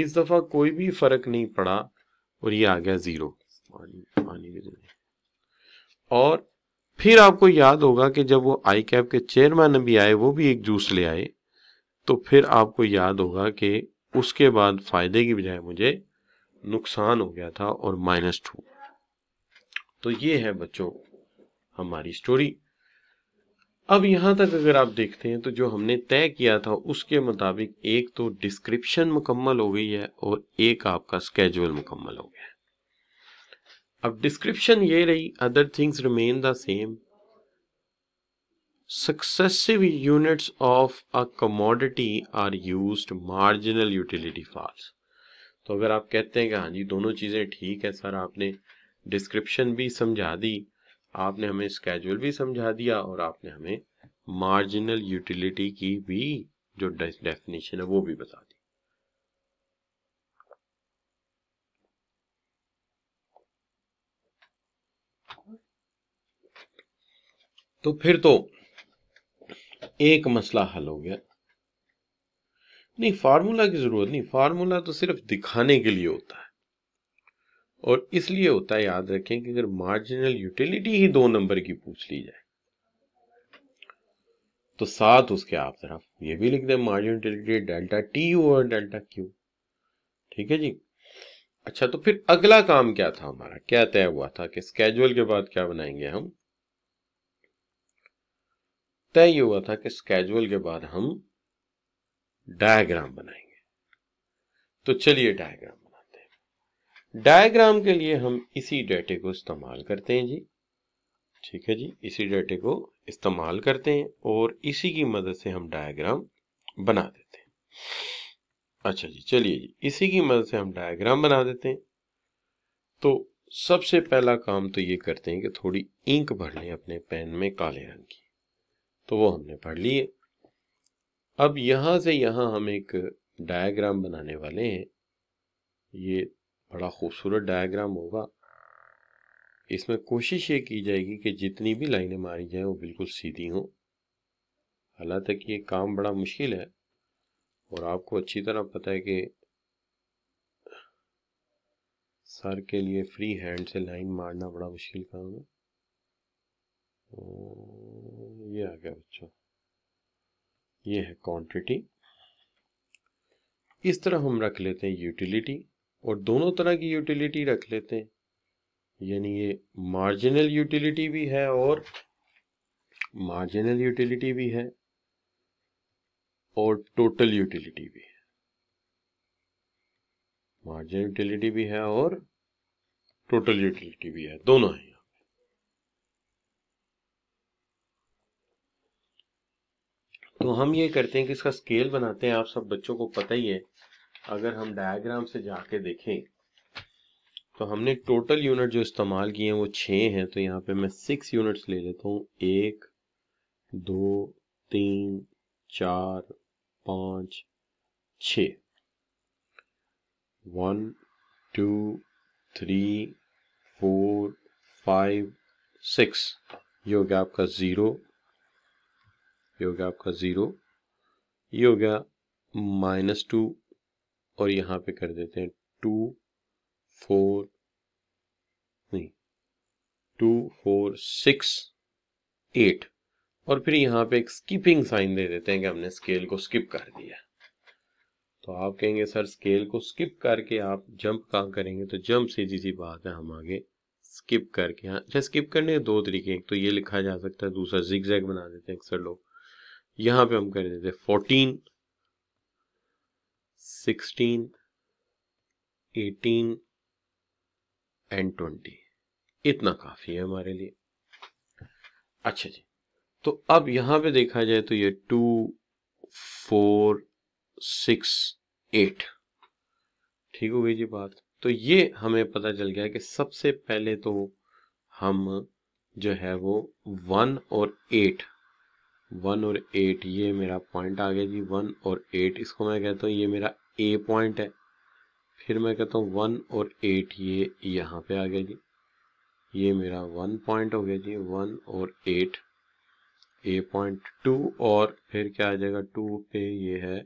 इस दफ़ा कोई भी फ़र्क नहीं पड़ा और ये आ गया ज़ीरो पानी पानी भी और फिर आपको याद होगा कि जब वो आई कैप के चेयरमैन भी आए वो भी एक जूस ले आए तो फिर आपको याद होगा कि उसके बाद फ़ायदे की बजाय मुझे नुकसान हो गया था और माइनस टू तो ये है बच्चों हमारी स्टोरी अब यहां तक अगर आप देखते हैं तो जो हमने तय किया था उसके मुताबिक एक तो डिस्क्रिप्शन मुकम्मल हो गई है और एक आपका स्केजुअल मुकम्मल हो गया अब डिस्क्रिप्शन ये रही other things remain the same successive units of a commodity are use marginal utility falls तो अगर आप कहते हैं कि हाँ जी दोनों चीज़ें ठीक है सर आपने डिस्क्रिप्शन भी समझा दी आपने हमें स्केजुअल भी समझा दिया और आपने हमें मार्जिनल यूटिलिटी की भी जो डेफिनेशन है वो भी बता दी तो फिर तो एक मसला हल हो गया नहीं फार्मूला की जरूरत नहीं फार्मूला तो सिर्फ दिखाने के लिए होता है और इसलिए होता है याद रखें कि अगर मार्जिनल यूटिलिटी ही दो नंबर की पूछ ली जाए तो साथ उसके आप तरफ ये भी लिख दें marginal utility delta T U और डेल्टा क्यू ठीक है जी अच्छा तो फिर अगला काम क्या था हमारा क्या तय हुआ था कि स्केजुअल के बाद क्या बनाएंगे हम तय ये हुआ था कि स्केजुअल के बाद हम डायग्राम बनाएंगे तो चलिए डायग्राम डायग्राम के लिए हम इसी डाटे को इस्तेमाल करते हैं जी ठीक है जी इसी डाटे को इस्तेमाल करते हैं और इसी की मदद से हम डायग्राम बना देते हैं अच्छा जी चलिए जी इसी की मदद से हम डायग्राम बना देते हैं तो सबसे पहला काम तो ये करते हैं कि थोड़ी इंक भर लें अपने पेन में काले रंग की तो वो हमने पढ़ ली है अब यहां से यहां हम एक डायग्राम बनाने वाले हैं ये बड़ा खूबसूरत डायग्राम होगा इसमें कोशिश ये की जाएगी कि जितनी भी लाइनें मारी जाएं वो बिल्कुल सीधी हों हालांकि ये काम बड़ा मुश्किल है और आपको अच्छी तरह पता है कि सर के लिए फ्री हैंड से लाइन मारना बड़ा मुश्किल काम है ये आ गया बच्चों ये है क्वांटिटी इस तरह हम रख लेते हैं यूटिलिटी और दोनों तरह की यूटिलिटी रख लेते हैं यानी ये मार्जिनल यूटिलिटी भी है और मार्जिनल यूटिलिटी भी है और टोटल यूटिलिटी भी है मार्जिनल यूटिलिटी भी है और टोटल यूटिलिटी भी है दोनों है यहां तो हम ये करते हैं कि इसका स्केल बनाते हैं आप सब बच्चों को पता ही है अगर हम डायग्राम से जाके देखें तो हमने टोटल यूनिट जो इस्तेमाल किए हैं वो छः हैं तो यहाँ पे मैं सिक्स यूनिट्स ले लेता हूँ एक दो तीन चार पाँच छ one two three four five six ये हो गया आपका ज़ीरो ये हो गया आपका ज़ीरो ये हो गया माइनस टू और यहाँ पे कर देते हैं टू फोर नहीं टू फोर सिक्स एट और फिर यहाँ पे एक स्किपिंग साइन दे देते हैं कि हमने स्केल को स्किप कर दिया तो आप कहेंगे सर स्केल को स्किप करके आप जंप कहाँ करेंगे तो जंप से जी बात है हम आगे स्किप करके यहाँ अच्छा स्किप करने के दो तरीके एक तो ये लिखा जा सकता है दूसरा जिग बना देते हैं अक्सर लोग यहाँ पे हम कर देते हैं fourteen sixteen eighteen and twenty इतना काफ़ी है हमारे लिए अच्छा जी तो अब यहां पे देखा जाए तो ये टू फोर सिक्स एट ठीक हो गई जी बात तो ये हमें पता चल गया कि सबसे पहले तो हम जो है वो वन और एट वन और एट ये मेरा पॉइंट आ गया जी वन और एट इसको मैं कहता हूँ ये मेरा ए पॉइंट है फिर मैं कहता हूँ वन और एट ये यहाँ पे आ गया जी ये मेरा वन पॉइंट हो गया जी वन और एट ए पॉइंट टू और फिर क्या आ जाएगा टू पे ये है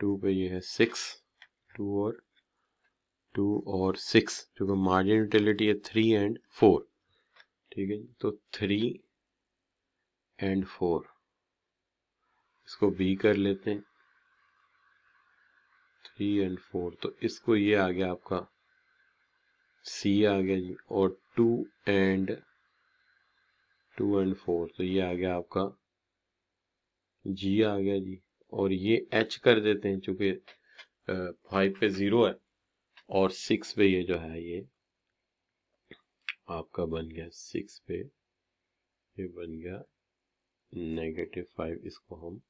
टू पे ये है सिक्स टू और टू और सिक्स क्योंकि मार्जिन यूटिलिटी है थ्री एंड फोर ठीक है तो थ्री एंड फोर इसको बी कर लेते हैं थ्री एंड फोर तो इसको ये आ गया आपका सी आ गया जी और two and two and four तो ये आ गया आपका जी आ गया जी और ये एच कर देते हैं चूंकि फाइव पे ज़ीरो है और सिक्स पे ये जो है ये आपका बन गया सिक्स पे ये बन गया नेगेटिव फाइव इसको हम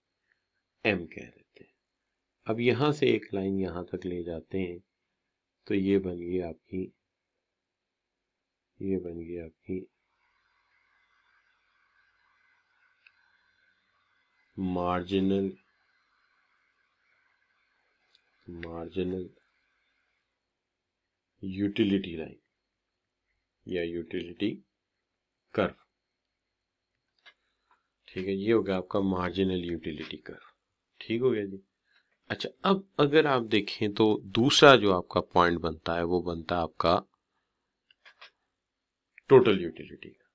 एम कह देते हैं अब यहाँ से एक लाइन यहाँ तक ले जाते हैं तो ये बन गई आपकी ये बन गई आपकी मार्जिनल मार्जिनल यूटिलिटी लाइन या यूटिलिटी कर्व ठीक है ये हो गया आपका मार्जिनल यूटिलिटी कर ठीक हो गया जी अच्छा अब अगर आप देखें तो दूसरा जो आपका पॉइंट बनता है वो बनता है आपका टोटल यूटिलिटी का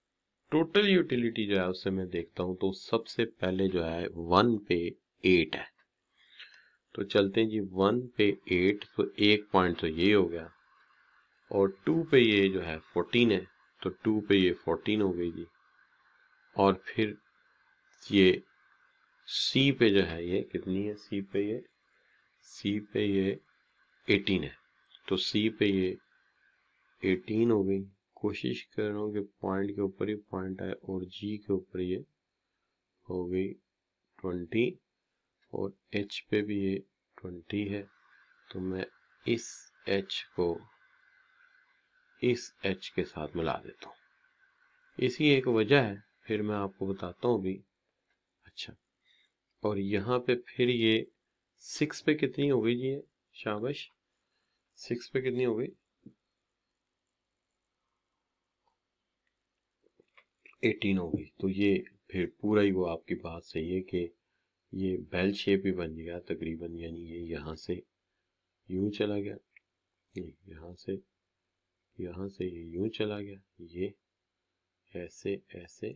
टोटल यूटिलिटी जो है उससे मैं देखता हूं तो सबसे पहले जो है वन पे एट है तो चलते हैं जी वन पे एट तो एक पॉइंट तो ये हो गया और टू पे ये जो है फोर्टीन है तो टू पे ये फोर्टीन हो गई जी और फिर ये सी पे जो है ये कितनी है सी पे ये सी पे ये एटीन है तो सी पे ये एटीन हो गई कोशिश कर रहा हूँ कि पॉइंट के ऊपर ही पॉइंट आए और जी के ऊपर ये हो गई ट्वेंटी और एच पे भी ये ट्वेंटी है तो मैं इस एच को इस एच के साथ मिला देता हूँ इसी एक वजह है फिर मैं आपको बताता हूँ भी और यहाँ पे फिर ये सिक्स पे कितनी हो गई जी शाबाश सिक्स पे कितनी हो गई एटीन हो गई तो ये फिर पूरा ही वो आपकी बात सही है कि ये बेल शेप ही बन गया तकरीबन यानी ये यहाँ से यूं चला गया यहाँ से यहाँ से ये यूं चला गया ये ऐसे ऐसे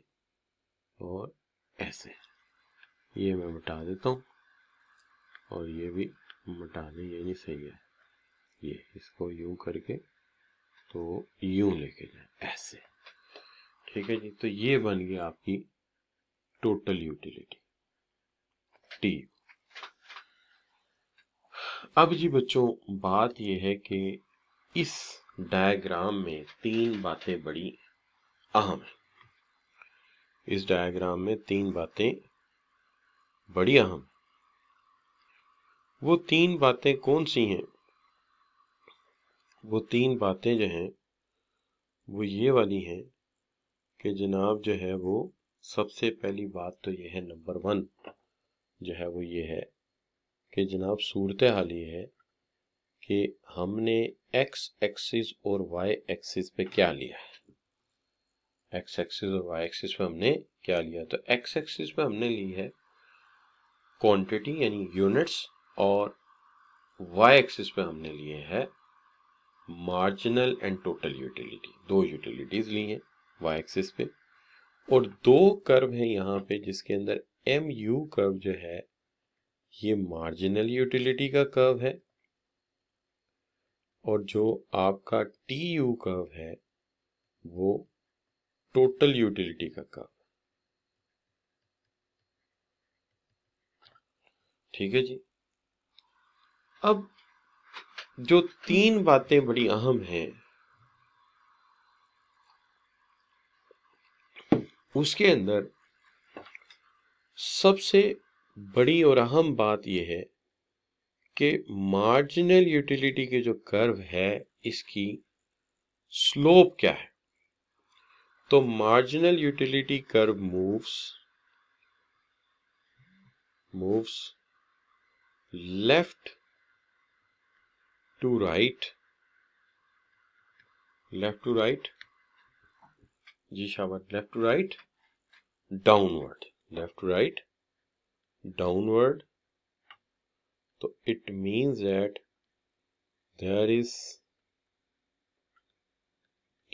और ऐसे ये मैं मिटा देता हूँ और ये भी मिटाने यही सही है ये इसको यूं करके तो यूं लेके जाए ऐसे ठीक है जी तो ये बन गया आपकी टोटल यूटिलिटी टी अब जी बच्चों बात यह है कि इस डायग्राम में तीन बातें बड़ी अहम है इस डायग्राम में तीन बातें बढ़िया हम वो तीन बातें कौन सी हैं वो तीन बातें जो हैं वो ये वाली हैं कि जनाब जो है वो सबसे पहली बात तो ये है नंबर वन जो है वो ये है कि जनाब सूरत हाल ये है कि हमने एक्स एक्सिस और वाई एक्सिस पे क्या लिया है एक्स एक्सिस और वाई एक्सिस पे हमने क्या लिया तो एक्स एक्सिस पे हमने ली है क्वांटिटी यानी यूनिट्स और वाई एक्सिस पे हमने लिए है मार्जिनल एंड टोटल यूटिलिटी दो यूटिलिटीज ली हैं वाई एक्सिस पे और दो कर्व है यहाँ पे जिसके अंदर एम यू कर्व जो है ये मार्जिनल यूटिलिटी का कर्व है और जो आपका टी यू कर्व है वो टोटल यूटिलिटी का कर्व ठीक है जी अब जो तीन बातें बड़ी अहम हैं उसके अंदर सबसे बड़ी और अहम बात यह है कि मार्जिनल यूटिलिटी के जो कर्व है इसकी स्लोप क्या है तो marginal utility curve moves moves left to right left to right G sharp left to right downward left to right downward so it means that there is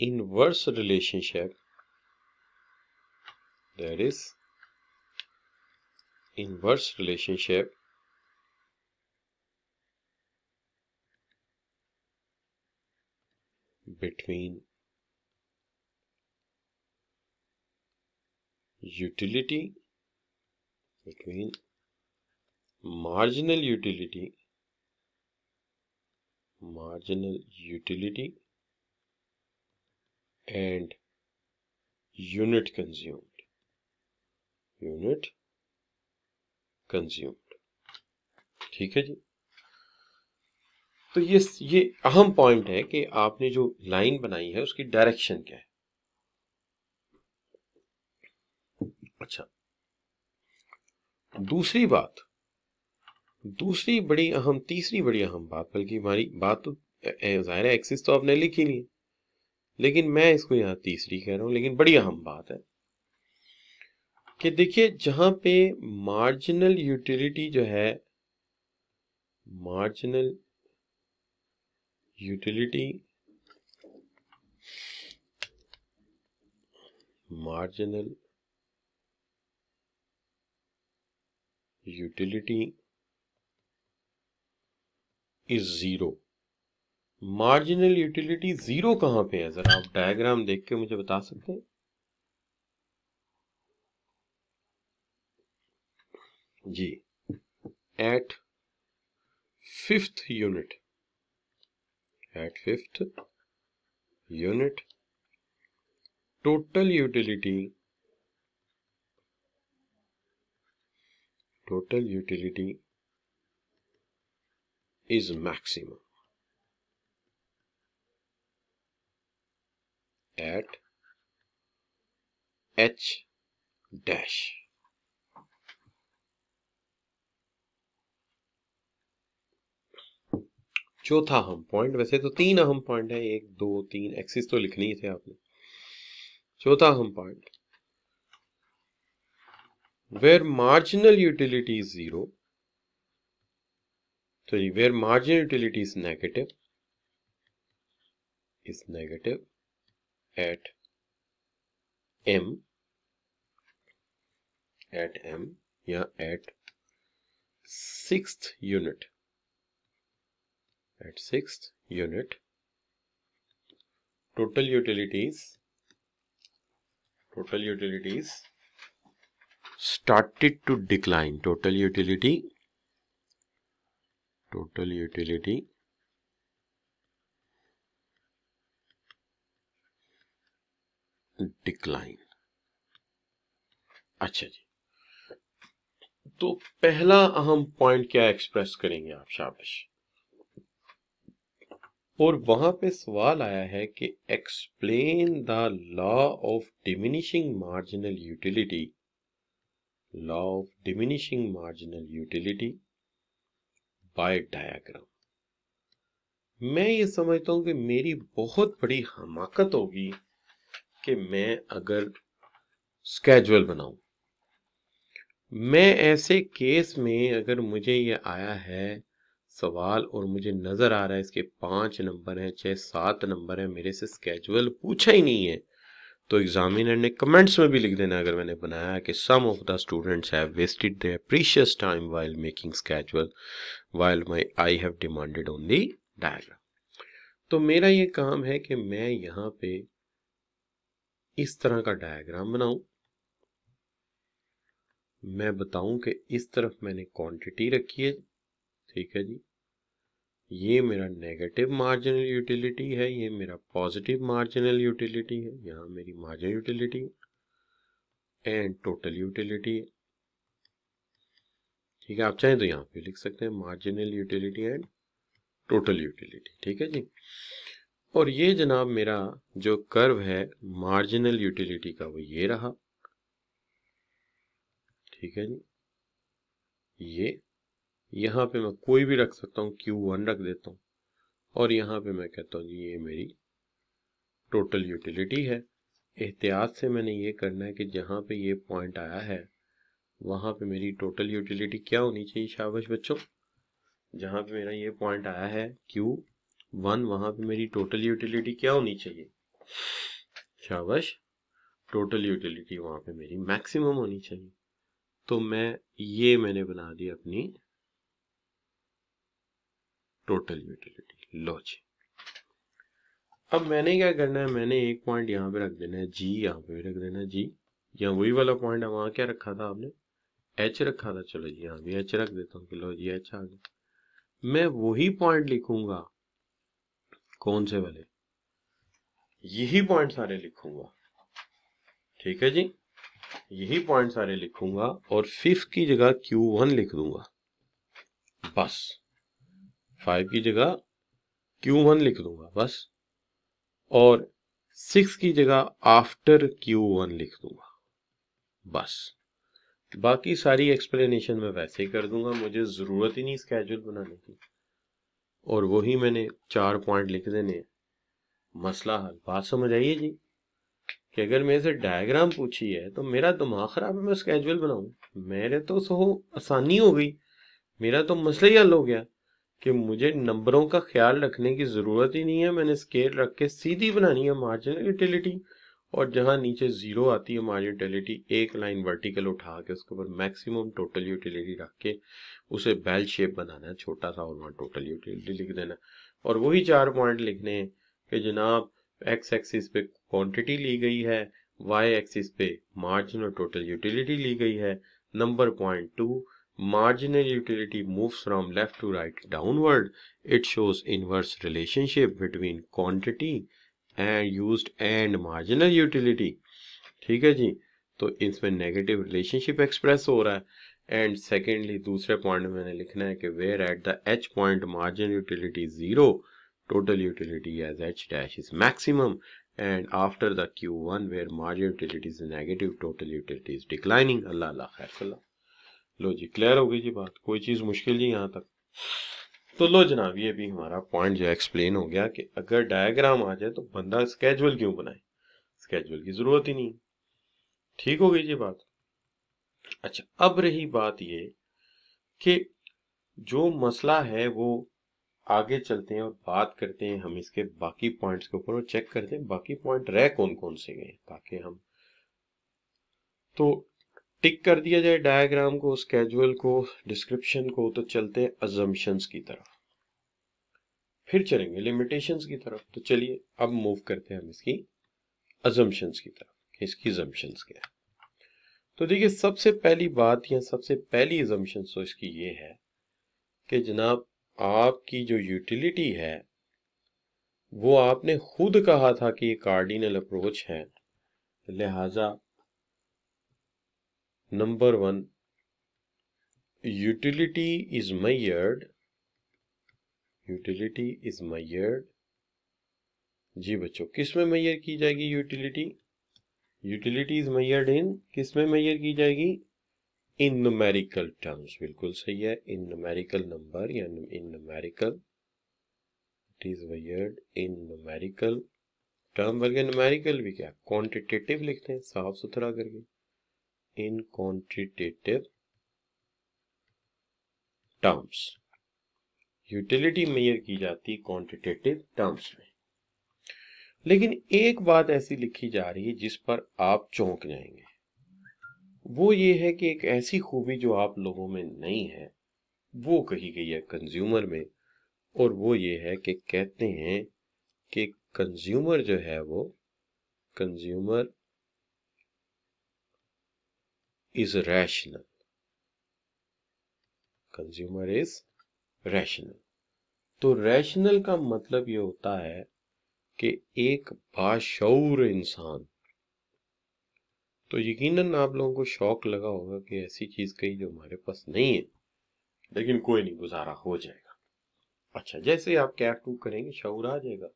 inverse relationship there is inverse relationship between utility between marginal utility marginal utility and unit consumed unit consumed ठीक है जी तो ये ये अहम पॉइंट है कि आपने जो लाइन बनाई है उसकी डायरेक्शन क्या है अच्छा दूसरी बात दूसरी बड़ी अहम तीसरी बड़ी अहम बात बल्कि हमारी बात तो जाहिर है एक्सिस तो आपने लिखी नहीं लेकिन मैं इसको यहां तीसरी कह रहा हूं लेकिन बड़ी अहम बात है कि देखिए जहां पे मार्जिनल यूटिलिटी जो है marginal utility marginal utility is zero marginal utility zero कहां पे है ज़रा आप डायग्राम देख के मुझे बता सकते हैं जी at fifth unit at fifth unit. Total utility total utility is maximum at h dash चौथा अहम पॉइंट वैसे तो तीन अहम पॉइंट है एक दो तीन एक्सिस तो लिखनी थे आपने चौथा अहम point where marginal utility is zero sorry where marginal utility is negative is negative at M at M या at six unit at sixth unit total utilities total utilities started to decline total utility total utility decline अच्छा जी तो पहला अहम पॉइंट क्या एक्सप्रेस करेंगे आप शाबाश और वहां पे सवाल आया है कि explain the law of diminishing marginal utility law of diminishing marginal utility by diagram मैं ये समझता हूं कि मेरी बहुत बड़ी हमाकत होगी कि मैं अगर स्केजुअल बनाऊं मैं ऐसे केस में अगर मुझे ये आया है सवाल और मुझे नज़र आ रहा है इसके पांच नंबर हैं छह सात नंबर हैं मेरे से स्केजुअल पूछा ही नहीं है तो एग्जामिनर ने कमेंट्स में भी लिख देना अगर मैंने बनाया कि some of the students have wasted their precious time while making schedule while my I have demanded on the diagram तो मेरा ये काम है कि मैं यहाँ पे इस तरह का डायग्राम बनाऊ मैं बताऊं कि इस तरफ मैंने क्वांटिटी रखी है ठीक है जी ये मेरा नेगेटिव मार्जिनल यूटिलिटी है ये मेरा पॉजिटिव मार्जिनल यूटिलिटी है यहाँ मेरी margin utility and total utility है ठीक है आप चाहें तो यहाँ पे लिख सकते हैं marginal utility and total utility ठीक है जी और ये जनाब मेरा जो कर्व है मार्जिनल यूटिलिटी का वो ये रहा ठीक है जी ये यहाँ पे मैं कोई भी रख सकता हूँ क्यू वन रख देता हूँ और यहाँ पे मैं कहता हूँ जी ये मेरी टोटल यूटिलिटी है एहतियात से मैंने ये करना है कि जहाँ पे ये पॉइंट आया है वहाँ पे मेरी टोटल यूटिलिटी क्या होनी चाहिए शाबाश बच्चों जहाँ पे मेरा ये पॉइंट आया है क्यू वन वहाँ पे मेरी टोटल यूटिलिटी क्या होनी चाहिए शाबाश टोटल यूटिलिटी वहाँ पे मेरी मैक्सिमम होनी चाहिए तो मैं ये मैंने बना दी अपनी टोटल यूटिलिटी लो जी अब मैंने क्या करना है मैंने एक पॉइंट यहाँ पे रख देना है जी यहाँ पे भी रख देना है जी या वही वाला पॉइंट है वहाँ क्या रखा था आपने एच रखा था चलो जी यहाँ भी एच रख देता हूँ कि लो जी एच आ गया मैं वही पॉइंट लिखूंगा कौन से वाले यही पॉइंट सारे लिखूंगा ठीक है जी यही पॉइंट सारे लिखूंगा और फिफ्थ की जगह क्यू वन लिख दूंगा बस फाइव की जगह क्यू वन लिख दूंगा बस और सिक्स की जगह आफ्टर क्यू वन लिख दूंगा बस बाकी सारी एक्सप्लेनेशन मैं वैसे ही कर दूंगा मुझे ज़रूरत ही नहीं स्केजुअल बनाने की और वही मैंने चार पॉइंट लिख देने मसला हल बात समझ आइए जी कि अगर मेरे से डायग्राम पूछी है तो मेरा दिमाग ख़राब है मैं स्केजुअल बनाऊँ मेरे तो सो आसानी हो गई मेरा तो मसला ही हल हो गया कि मुझे नंबरों का ख्याल रखने की ज़रूरत ही नहीं है मैंने स्केल रख के सीधी बनानी है मार्जिन यूटिलिटी और जहाँ नीचे ज़ीरो आती है मार्जिन यूटिलिटी एक लाइन वर्टिकल उठा के उसके ऊपर मैक्सिमम टोटल यूटिलिटी रख के उसे बेल शेप बनाना है छोटा सा और वहाँ टोटल यूटिलिटी लिख देना और वही चार पॉइंट लिखने हैं कि जनाब एक्स एक्सिस पे क्वांटिटी ली गई है वाई एक्सिस पे मार्जिन और टोटल यूटिलिटी ली गई है number point two marginal utility moves from left to right downward, it shows inverse relationship between quantity and use and marginal utility ठीक है जी तो इसमें नेगेटिव रिलेशनशिप एक्सप्रेस हो रहा है एंड सेकेंडली दूसरे पॉइंट में मैंने लिखना है कि where at the H point margin utility zero total utility as H dash is maximum and after the Q one where margin utility is negative total utility is declining अल्लाह अल्लाह खैर लो जी क्लियर हो गई जी बात कोई चीज़ मुश्किल नहीं यहाँ तक तो लो जनाब ये भी हमारा पॉइंट जो एक्सप्लेन हो गया कि अगर डायग्राम आ जाए तो बंदा स्केजुअल क्यों बनाए स्केजुअल की ज़रूरत ही नहीं ठीक हो गई जी बात अच्छा अब रही बात ये कि जो मसला है वो आगे चलते हैं और बात करते हैं हम इसके बाकी पॉइंट्स के ऊपर और चेक करते हैं बाकी पॉइंट रह कौन कौन से गए ताकि हम तो टिक कर दिया जाए डायग्राम को उस को डिस्क्रिप्शन को तो चलते हैं की तरफ फिर चलेंगे लिमिटेशंस की तरफ तो चलिए अब मूव करते हैं हम इसकी अजम्पन्स की तरफ इसकी अजम्पन्स क्या है तो देखिए सबसे पहली बात या सबसे पहली एजम्पन तो इसकी ये है कि जनाब आपकी जो यूटिलिटी है वो आपने खुद कहा था कि ये कार्डिनल अप्रोच है लिहाजा Number one utility is measured. Utility is measured. जी बच्चों किस में मैयर की जाएगी utility utility is measured in किस में मैयर की जाएगी इन नुमेरिकल टर्म्स बिल्कुल सही है इन नुमेरिकल नंबर या in numerical it is measured in numerical term बल्कि नुमेरिकल भी क्या क्वांटिटेटिव लिखते हैं साफ सुथरा करके in quantitative terms utility measure की जाती quantitative टर्म्स में लेकिन एक बात ऐसी लिखी जा रही है जिस पर आप चौंक जाएंगे वो ये है कि एक ऐसी खूबी जो आप लोगों में नहीं है वो कही गई है कंज्यूमर में और वो ये है कि कहते हैं कि कंज्यूमर जो है वो consumer is rational consumer is rational तो रैशनल का मतलब ये होता है कि एक बाशौर इंसान तो यकीनन आप लोगों को शौक लगा होगा कि ऐसी चीज कही जो हमारे पास नहीं है लेकिन कोई नहीं गुजारा हो जाएगा अच्छा जैसे आप कैफ टू करेंगे शौर आ जाएगा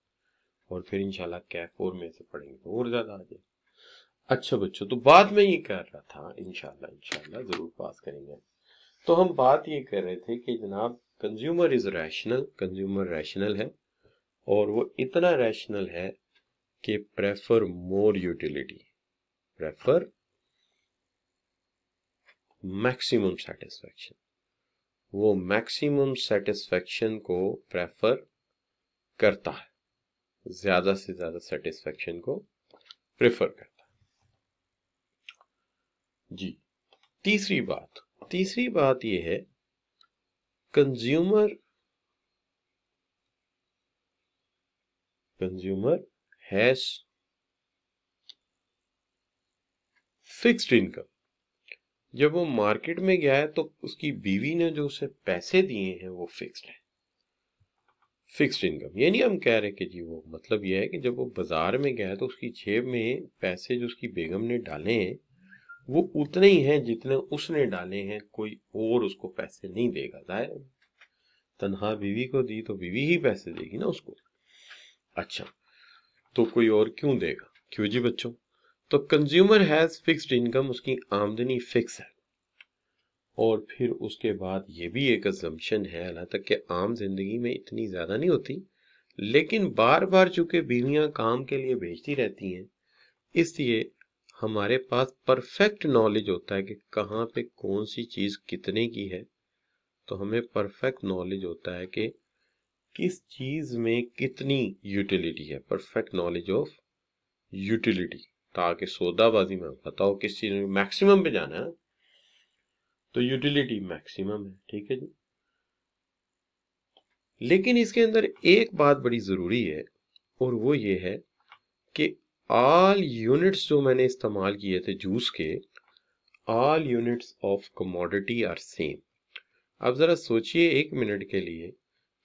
और फिर इंशाल्लाह कैफ फोर में से पढ़ेंगे तो और ज्यादा आ जाएगा अच्छा बच्चों तो बाद में ये कर रहा था इनशाला इनशाला जरूर बात करेंगे तो हम बात ये कर रहे थे कि जनाब consumer is rational consumer rational है और वो इतना रैशनल है कि prefer more utility prefer maximum satisfaction वो मैक्सिमम सेटिस्फेक्शन को प्रेफर करता है ज्यादा से ज्यादा सेटिस्फेक्शन को प्रेफर करता है जी तीसरी बात तीसरी बात यह है consumer consumer has fixed income जब वो मार्केट में गया है तो उसकी बीवी ने जो उसे पैसे दिए हैं वो फिक्स्ड है फिक्स्ड इनकम ये नहीं हम कह रहे कि जी वो मतलब ये है कि जब वो बाजार में गया है तो उसकी जेब में पैसे जो उसकी बेगम ने डाले हैं वो उतने ही हैं जितने उसने डाले हैं कोई और उसको पैसे नहीं देगा जाहिर तनहा बीवी को दी तो बीवी ही पैसे देगी ना उसको अच्छा तो कोई और क्यों देगा क्यों जी बच्चों तो कंज्यूमर हैज फिक्स्ड इनकम उसकी आमदनी फिक्स है और फिर उसके बाद ये भी एक अजम्पन है तक के आम जिंदगी में इतनी ज़्यादा नहीं होती लेकिन बार बार चूंकि बीवियां काम के लिए भेजती रहती हैं इसलिए हमारे पास परफेक्ट नॉलेज होता है कि कहाँ पे कौन सी चीज़ कितने की है तो हमें परफेक्ट नॉलेज होता है कि किस चीज़ में कितनी यूटिलिटी है परफेक्ट नॉलेज ऑफ यूटिलिटी ताकि सौदाबाजी में बताओ किस चीज़ में मैक्सिमम पे जाना है तो यूटिलिटी मैक्सिमम है ठीक है जी लेकिन इसके अंदर एक बात बड़ी ज़रूरी है और वो ये है कि ऑल यूनिट्स जो मैंने इस्तेमाल किए थे जूस के all units of commodity are same अब ज़रा सोचिए एक मिनट के लिए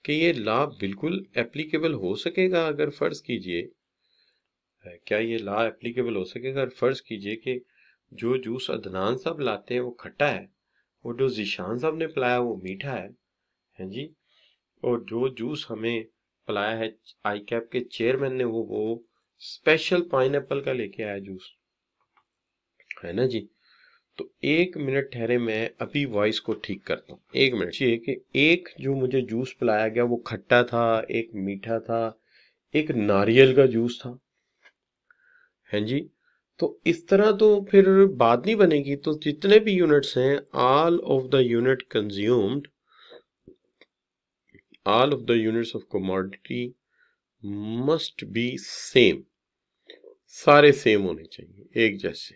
कि ये लॉ बिल्कुल एप्लीकेबल हो सकेगा अगर फ़र्ज़ कीजिए क्या ये लॉ एप्लीकेबल हो सकेगा और फ़र्ज़ कीजिए कि जो जूस अदनान साहब लाते हैं वो खट्टा है और जो जीशान साहब ने पिलाया वो मीठा है हैं जी और जो जूस हमें पिलाया है आई कैप के चेयरमैन ने वो वो स्पेशल पाइन का लेके आया जूस है ना जी तो एक मिनट ठहरे मैं अभी वॉइस को ठीक करता हूँ एक मिनट ये कि एक जो मुझे जूस पिलाया गया वो खट्टा था एक मीठा था एक नारियल का जूस था है जी तो इस तरह तो फिर बात नहीं बनेगी तो जितने भी यूनिट्स हैं all of the unit consumed all of the units of commodity must be same सारे सेम होने चाहिए एक जैसे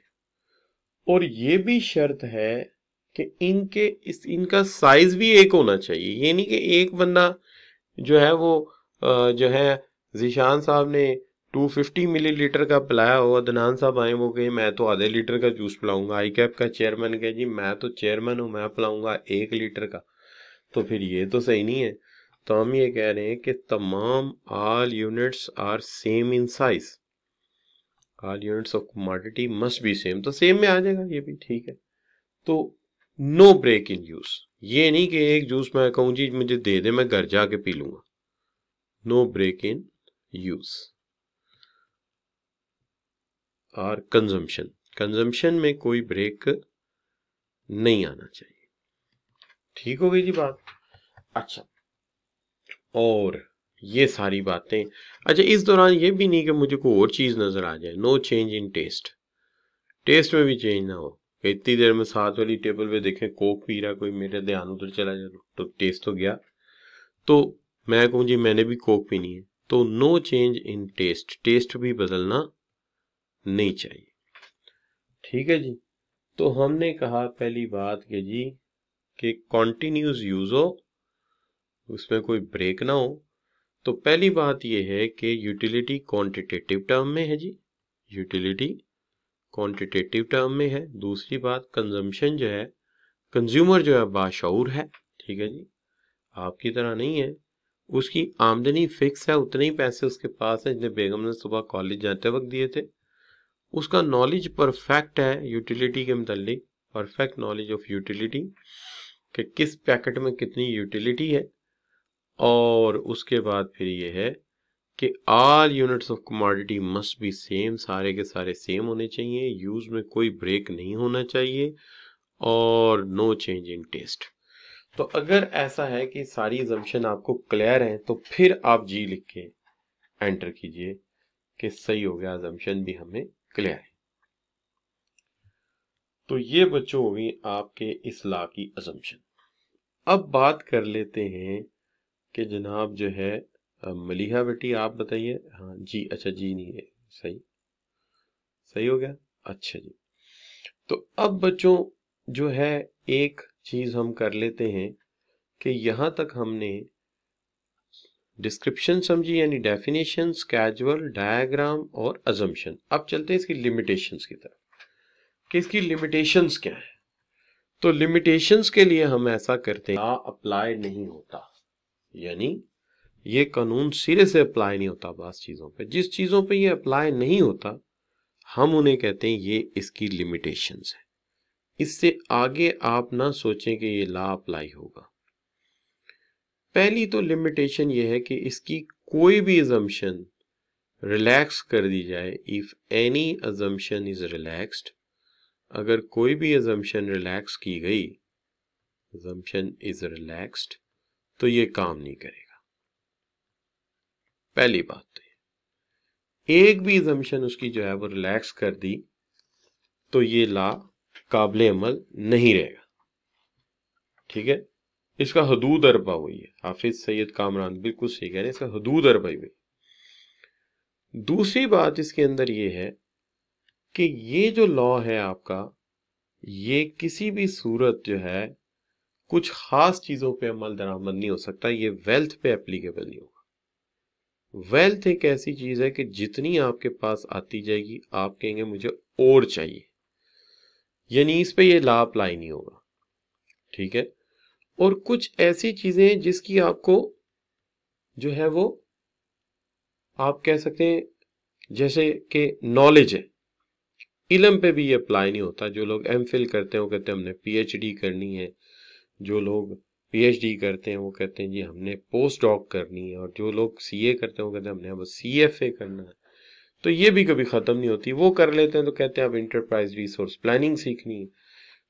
और ये भी शर्त है कि इनके इस इनका साइज भी एक होना चाहिए ये नहीं कि एक बंदा जो है वो जो है जिशान साहब ने 250 मिलीलीटर का पिलाया हो अदनान साहब आए वो कहे मैं तो आधे लीटर का जूस पिलाऊंगा आई कैप का चेयरमैन कहे जी मैं तो चेयरमैन हूँ मैं पिलाऊंगा एक लीटर का तो फिर ये तो सही नहीं है तो हम ये कह रहे हैं कि तमाम all units are same in size all units of commodity must be same तो सेम में आ जाएगा ये भी ठीक है तो नो ब्रेक इन जूस ये नहीं कि एक जूस मैं कहूँ जी मुझे दे दे मैं घर जाके पी लूंगा नो ब्रेक इन यूज और कंजम्पशन कंजम्पशन में कोई ब्रेक नहीं आना चाहिए ठीक हो गई जी बात अच्छा और ये सारी बातें अच्छा इस दौरान ये भी नहीं कि मुझे कोई और चीज़ नज़र आ जाए no change in taste taste में भी चेंज ना हो इतनी देर में साथ वाली टेबल पे देखें कोक पी रहा कोई मेरा ध्यान उधर चला जाए तो टेस्ट तो गया तो मैं कहूँ जी मैंने भी कोक पीनी है तो no change in taste taste भी बदलना नहीं चाहिए ठीक है जी तो हमने कहा पहली बात कि जी कि कॉन्टिन्यूस यूज़ हो उसमें कोई ब्रेक ना हो तो पहली बात यह है कि यूटिलिटी क्वांटिटेटिव टर्म में है जी यूटिलिटी क्वांटिटेटिव टर्म में है दूसरी बात कंजम्पशन जो है कंज्यूमर जो है बाशूर है ठीक है जी आपकी तरह नहीं है उसकी आमदनी फिक्स है उतने ही पैसे उसके पास है जिन्हें बेगम ने सुबह कॉलेज जाते वक्त दिए थे उसका नॉलेज परफेक्ट है यूटिलिटी के मतलब परफेक्ट नॉलेज ऑफ यूटिलिटी कि किस पैकेट में कितनी यूटिलिटी है और उसके बाद फिर ये है कि all units of commodity must be same सारे के सारे सेम होने चाहिए यूज़ में कोई ब्रेक नहीं होना चाहिए और नो चेंज इन टेस्ट तो अगर ऐसा है कि सारी जम्शन आपको क्लियर है तो फिर आप जी लिख के एंटर कीजिए कि सही हो गया जम्शन भी हमें क्लियर है तो ये बच्चों गई आपके इस ला की अजम्शन अब बात कर लेते हैं कि जनाब जो है मलिहा बेटी आप बताइए हाँ जी अच्छा जी नहीं है सही सही हो गया अच्छा जी तो अब बच्चों जो है एक चीज हम कर लेते हैं कि यहां तक हमने डिस्क्रिप्शन समझी यानी डेफिनेशन कैजुअल डायग्राम और अजम्पन अब चलते हैं इसकी लिमिटेशंस की तरफ कि इसकी लिमिटेशंस क्या है तो लिमिटेशंस के लिए हम ऐसा करते हैं अप्लाई नहीं होता यानी ये कानून सिरे से अप्लाई नहीं होता बस चीज़ों पे जिस चीज़ों पे ये अप्लाई नहीं होता हम उन्हें कहते हैं ये इसकी लिमिटेशंस है इससे आगे आप ना सोचें कि ये ला अप्लाई होगा पहली तो लिमिटेशन ये है कि इसकी कोई भी एजम्पन रिलैक्स कर दी जाए if any assumption is relaxed अगर कोई भी एजम्पन रिलैक्स की गई एजम्पन इज़ रिलैक्सड तो ये काम नहीं करेगा पहली बात तो एक भी जमशन उसकी जो है वो रिलैक्स कर दी तो ये ला काबिल अमल नहीं रहेगा ठीक है इसका हदूद अरबा हुई है हाफिज सैयद कामरान बिल्कुल सही कह रहे हैं इसका हदूद अरबा हुई दूसरी बात इसके अंदर ये है कि ये जो लॉ है आपका ये किसी भी सूरत जो है कुछ खास चीज़ों पे अमल दरामद नहीं हो सकता ये वेल्थ पे एप्लीकेबल नहीं होगा वेल्थ एक ऐसी चीज़ है कि जितनी आपके पास आती जाएगी आप कहेंगे मुझे और चाहिए यानी इस पे ये ला अप्लाई नहीं होगा ठीक है और कुछ ऐसी चीज़ें जिसकी आपको जो है वो आप कह सकते हैं जैसे कि नॉलेज है इलम पे भी ये अप्लाई नहीं होता जो लोग एम फिल करते हैं वो कहते हैं हमने पीएचडी करनी है जो लोग पीएचडी करते हैं वो कहते हैं जी हमने पोस्ट डॉक करनी है और जो लोग सीए करते हैं वो कहते हैं हमने बस सीएफए करना है तो ये भी कभी ख़त्म नहीं होती वो कर लेते हैं तो कहते हैं अब इंटरप्राइज रिसोर्स प्लानिंग सीखनी है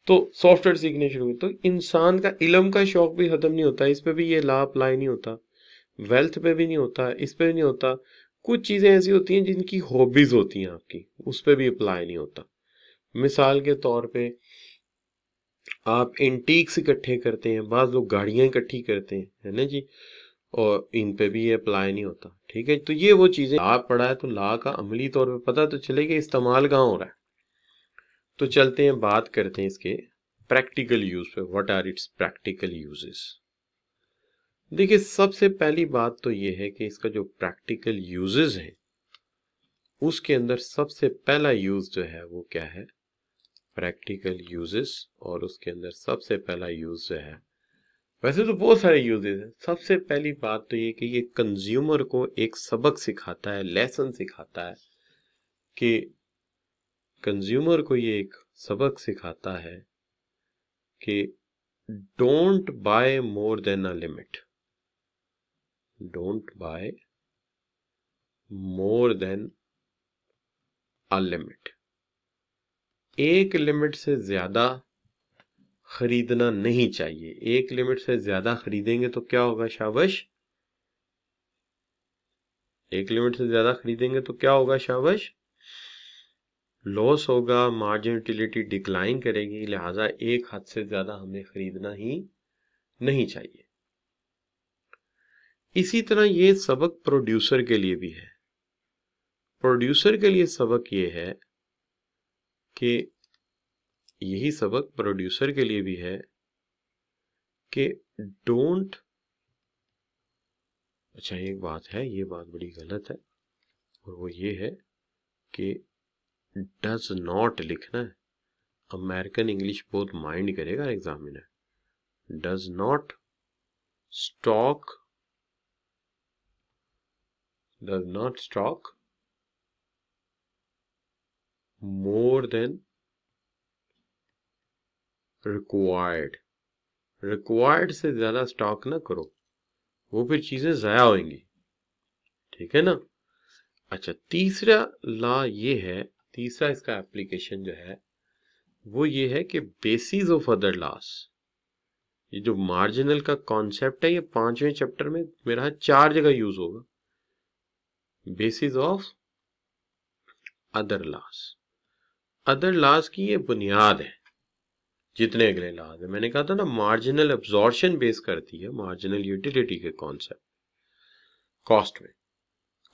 तो सॉफ्टवेयर सीखने शुरू तो इंसान का इलम का शौक भी ख़त्म नहीं होता इस पर भी ये लाभ अप्लाई नहीं होता वेल्थ पे भी नहीं होता इस पर भी नहीं होता कुछ चीज़ें ऐसी होती हैं जिनकी हॉबीज़ होती हैं आपकी उस पर भी अप्लाई नहीं होता मिसाल के तौर पर आप इंटीक्स इकट्ठे करते हैं बाद लोग गाड़ियाँ इकट्ठी करते हैं है ना जी और इन पे भी ये अप्लाई नहीं होता ठीक है तो ये वो चीज़ें आप पढ़ा है तो ला का अमली तौर पे पता तो चले कि इस्तेमाल कहाँ हो रहा है तो चलते हैं बात करते हैं इसके प्रैक्टिकल यूज़ पे what are its practical uses देखिए सबसे पहली बात तो ये है कि इसका जो प्रैक्टिकल यूजेस है उसके अंदर सबसे पहला यूज़ जो है वो क्या है प्रैक्टिकल यूजेस और उसके अंदर सबसे पहला यूज जो है वैसे तो बहुत सारे यूजेस हैं सबसे पहली बात तो ये कि ये कंज्यूमर को एक सबक सिखाता है लेसन सिखाता है कि कंज्यूमर को ये एक सबक सिखाता है कि don't buy more than a limit don't buy more than a limit एक लिमिट से ज़्यादा खरीदना नहीं चाहिए एक लिमिट से ज़्यादा खरीदेंगे तो क्या होगा शाबश एक लिमिट से ज़्यादा खरीदेंगे तो क्या होगा शाबश लॉस होगा मार्जिन यूटिलिटी डिक्लाइन करेगी लिहाजा एक हद से ज़्यादा हमें खरीदना ही नहीं चाहिए इसी तरह ये सबक प्रोड्यूसर के लिए भी है प्रोड्यूसर के लिए सबक ये है कि यही सबक प्रोड्यूसर के लिए भी है कि डोंट अच्छा एक बात है ये बात बड़ी गलत है और वो ये है कि डज नॉट लिखना है अमेरिकन इंग्लिश बहुत माइंड करेगा examiner does not stock does not stock more than required required से ज़्यादा स्टॉक ना करो वो फिर चीज़ें जया होंगी ठीक है ना अच्छा तीसरा ला ये है तीसरा इसका एप्लीकेशन जो है वो ये है कि बेसिस ऑफ अदर लॉस ये जो मार्जिनल का कॉन्सेप्ट है ये पांचवें चैप्टर में मेरा चार जगह यूज होगा basis of other loss other laws की ये बुनियाद है जितने अगले लाज है मैंने कहा था ना मार्जिनल एब्जॉर्शन बेस करती है मार्जिनल यूटिलिटी के कॉन्सेप्ट कॉस्ट में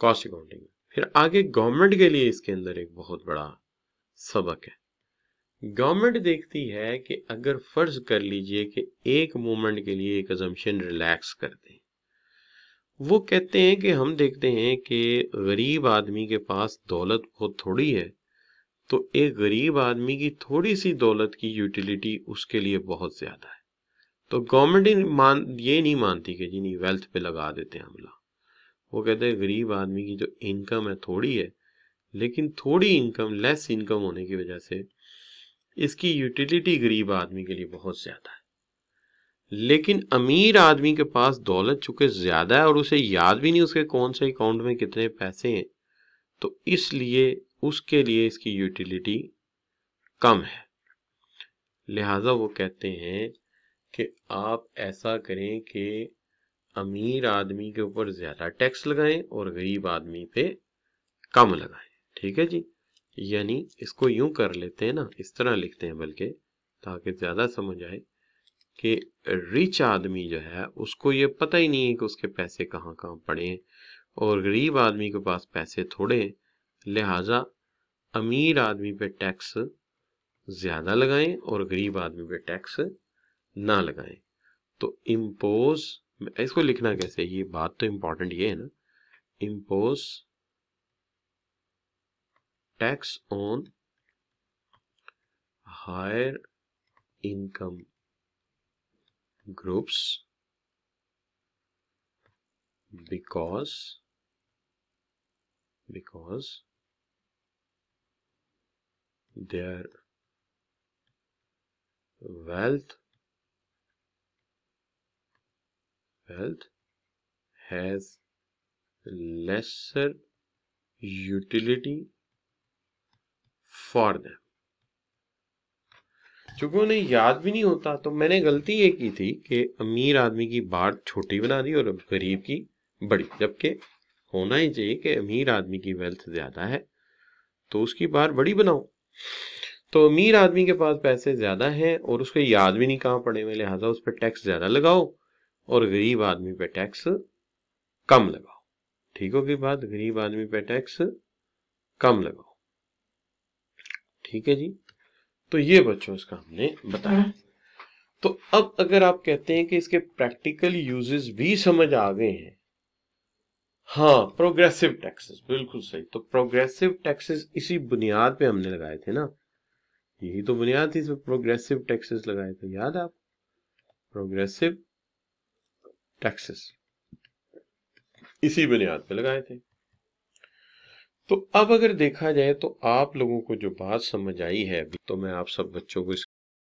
कॉस्ट अकाउंटिंग में फिर आगे गवर्नमेंट के लिए इसके अंदर एक बहुत बड़ा सबक है गवर्नमेंट देखती है कि अगर फर्ज कर लीजिए कि एक मोमेंट के लिए एक अजम्पन रिलैक्स कर दें वो कहते हैं कि हम देखते हैं कि गरीब आदमी के पास दौलत बहुत थोड़ी है तो एक गरीब आदमी की थोड़ी सी दौलत की यूटिलिटी उसके लिए बहुत ज़्यादा है तो गवर्नमेंट मान ये नहीं मानती कि जी नहीं वेल्थ पे लगा देते हैं हमला वो कहते हैं गरीब आदमी की जो इनकम है थोड़ी है लेकिन थोड़ी इनकम लेस इनकम होने की वजह से इसकी यूटिलिटी गरीब आदमी के लिए बहुत ज़्यादा है लेकिन अमीर आदमी के पास दौलत चूँकि ज़्यादा है और उसे याद भी नहीं उसके कौन से अकाउंट में कितने पैसे हैं तो इसलिए उसके लिए इसकी यूटिलिटी कम है लिहाजा वो कहते हैं कि आप ऐसा करें कि अमीर आदमी के ऊपर ज़्यादा टैक्स लगाएं और गरीब आदमी पे कम लगाएं ठीक है जी यानी इसको यूं कर लेते हैं ना इस तरह लिखते हैं बल्कि ताकि ज़्यादा समझ आए कि रिच आदमी जो है उसको ये पता ही नहीं है कि उसके पैसे कहाँ कहाँ पड़े हैं और गरीब आदमी के पास पैसे थोड़े हैं लिहाजा अमीर आदमी पे टैक्स ज़्यादा लगाएं और गरीब आदमी पे टैक्स ना लगाएं तो इम्पोज इसको लिखना कैसे ये बात तो इम्पोर्टेंट ये है ना impose tax on higher income groups because because their wealth wealth has lesser utility for them चूंकि उन्हें याद भी नहीं होता तो मैंने गलती ये की थी कि अमीर आदमी की बाढ़ छोटी बना दी और गरीब की बड़ी जबकि होना ही चाहिए कि अमीर आदमी की वेल्थ ज़्यादा है तो उसकी बार बड़ी बनाओ तो अमीर आदमी के पास पैसे ज़्यादा हैं और उसको याद भी नहीं कहाँ पड़े हुए लिहाजा उस पर टैक्स ज़्यादा लगाओ और गरीब आदमी पे टैक्स कम लगाओ ठीक होगी बात गरीब आदमी पे टैक्स कम लगाओ ठीक है जी तो ये बच्चों इसका हमने बताया तो अब अगर आप कहते हैं कि इसके प्रैक्टिकल यूजेस भी समझ आ गए हैं हाँ प्रोग्रेसिव टैक्सेस बिल्कुल सही तो प्रोग्रेसिव टैक्सेस इसी बुनियाद पे हमने लगाए थे ना यही तो बुनियाद थी इसमें प्रोग्रेसिव टैक्सेस लगाए थे याद आप प्रोग्रेसिव टैक्सेस इसी बुनियाद पे लगाए थे तो अब अगर देखा जाए तो आप लोगों को जो बात समझ आई है तो मैं आप सब बच्चों को इस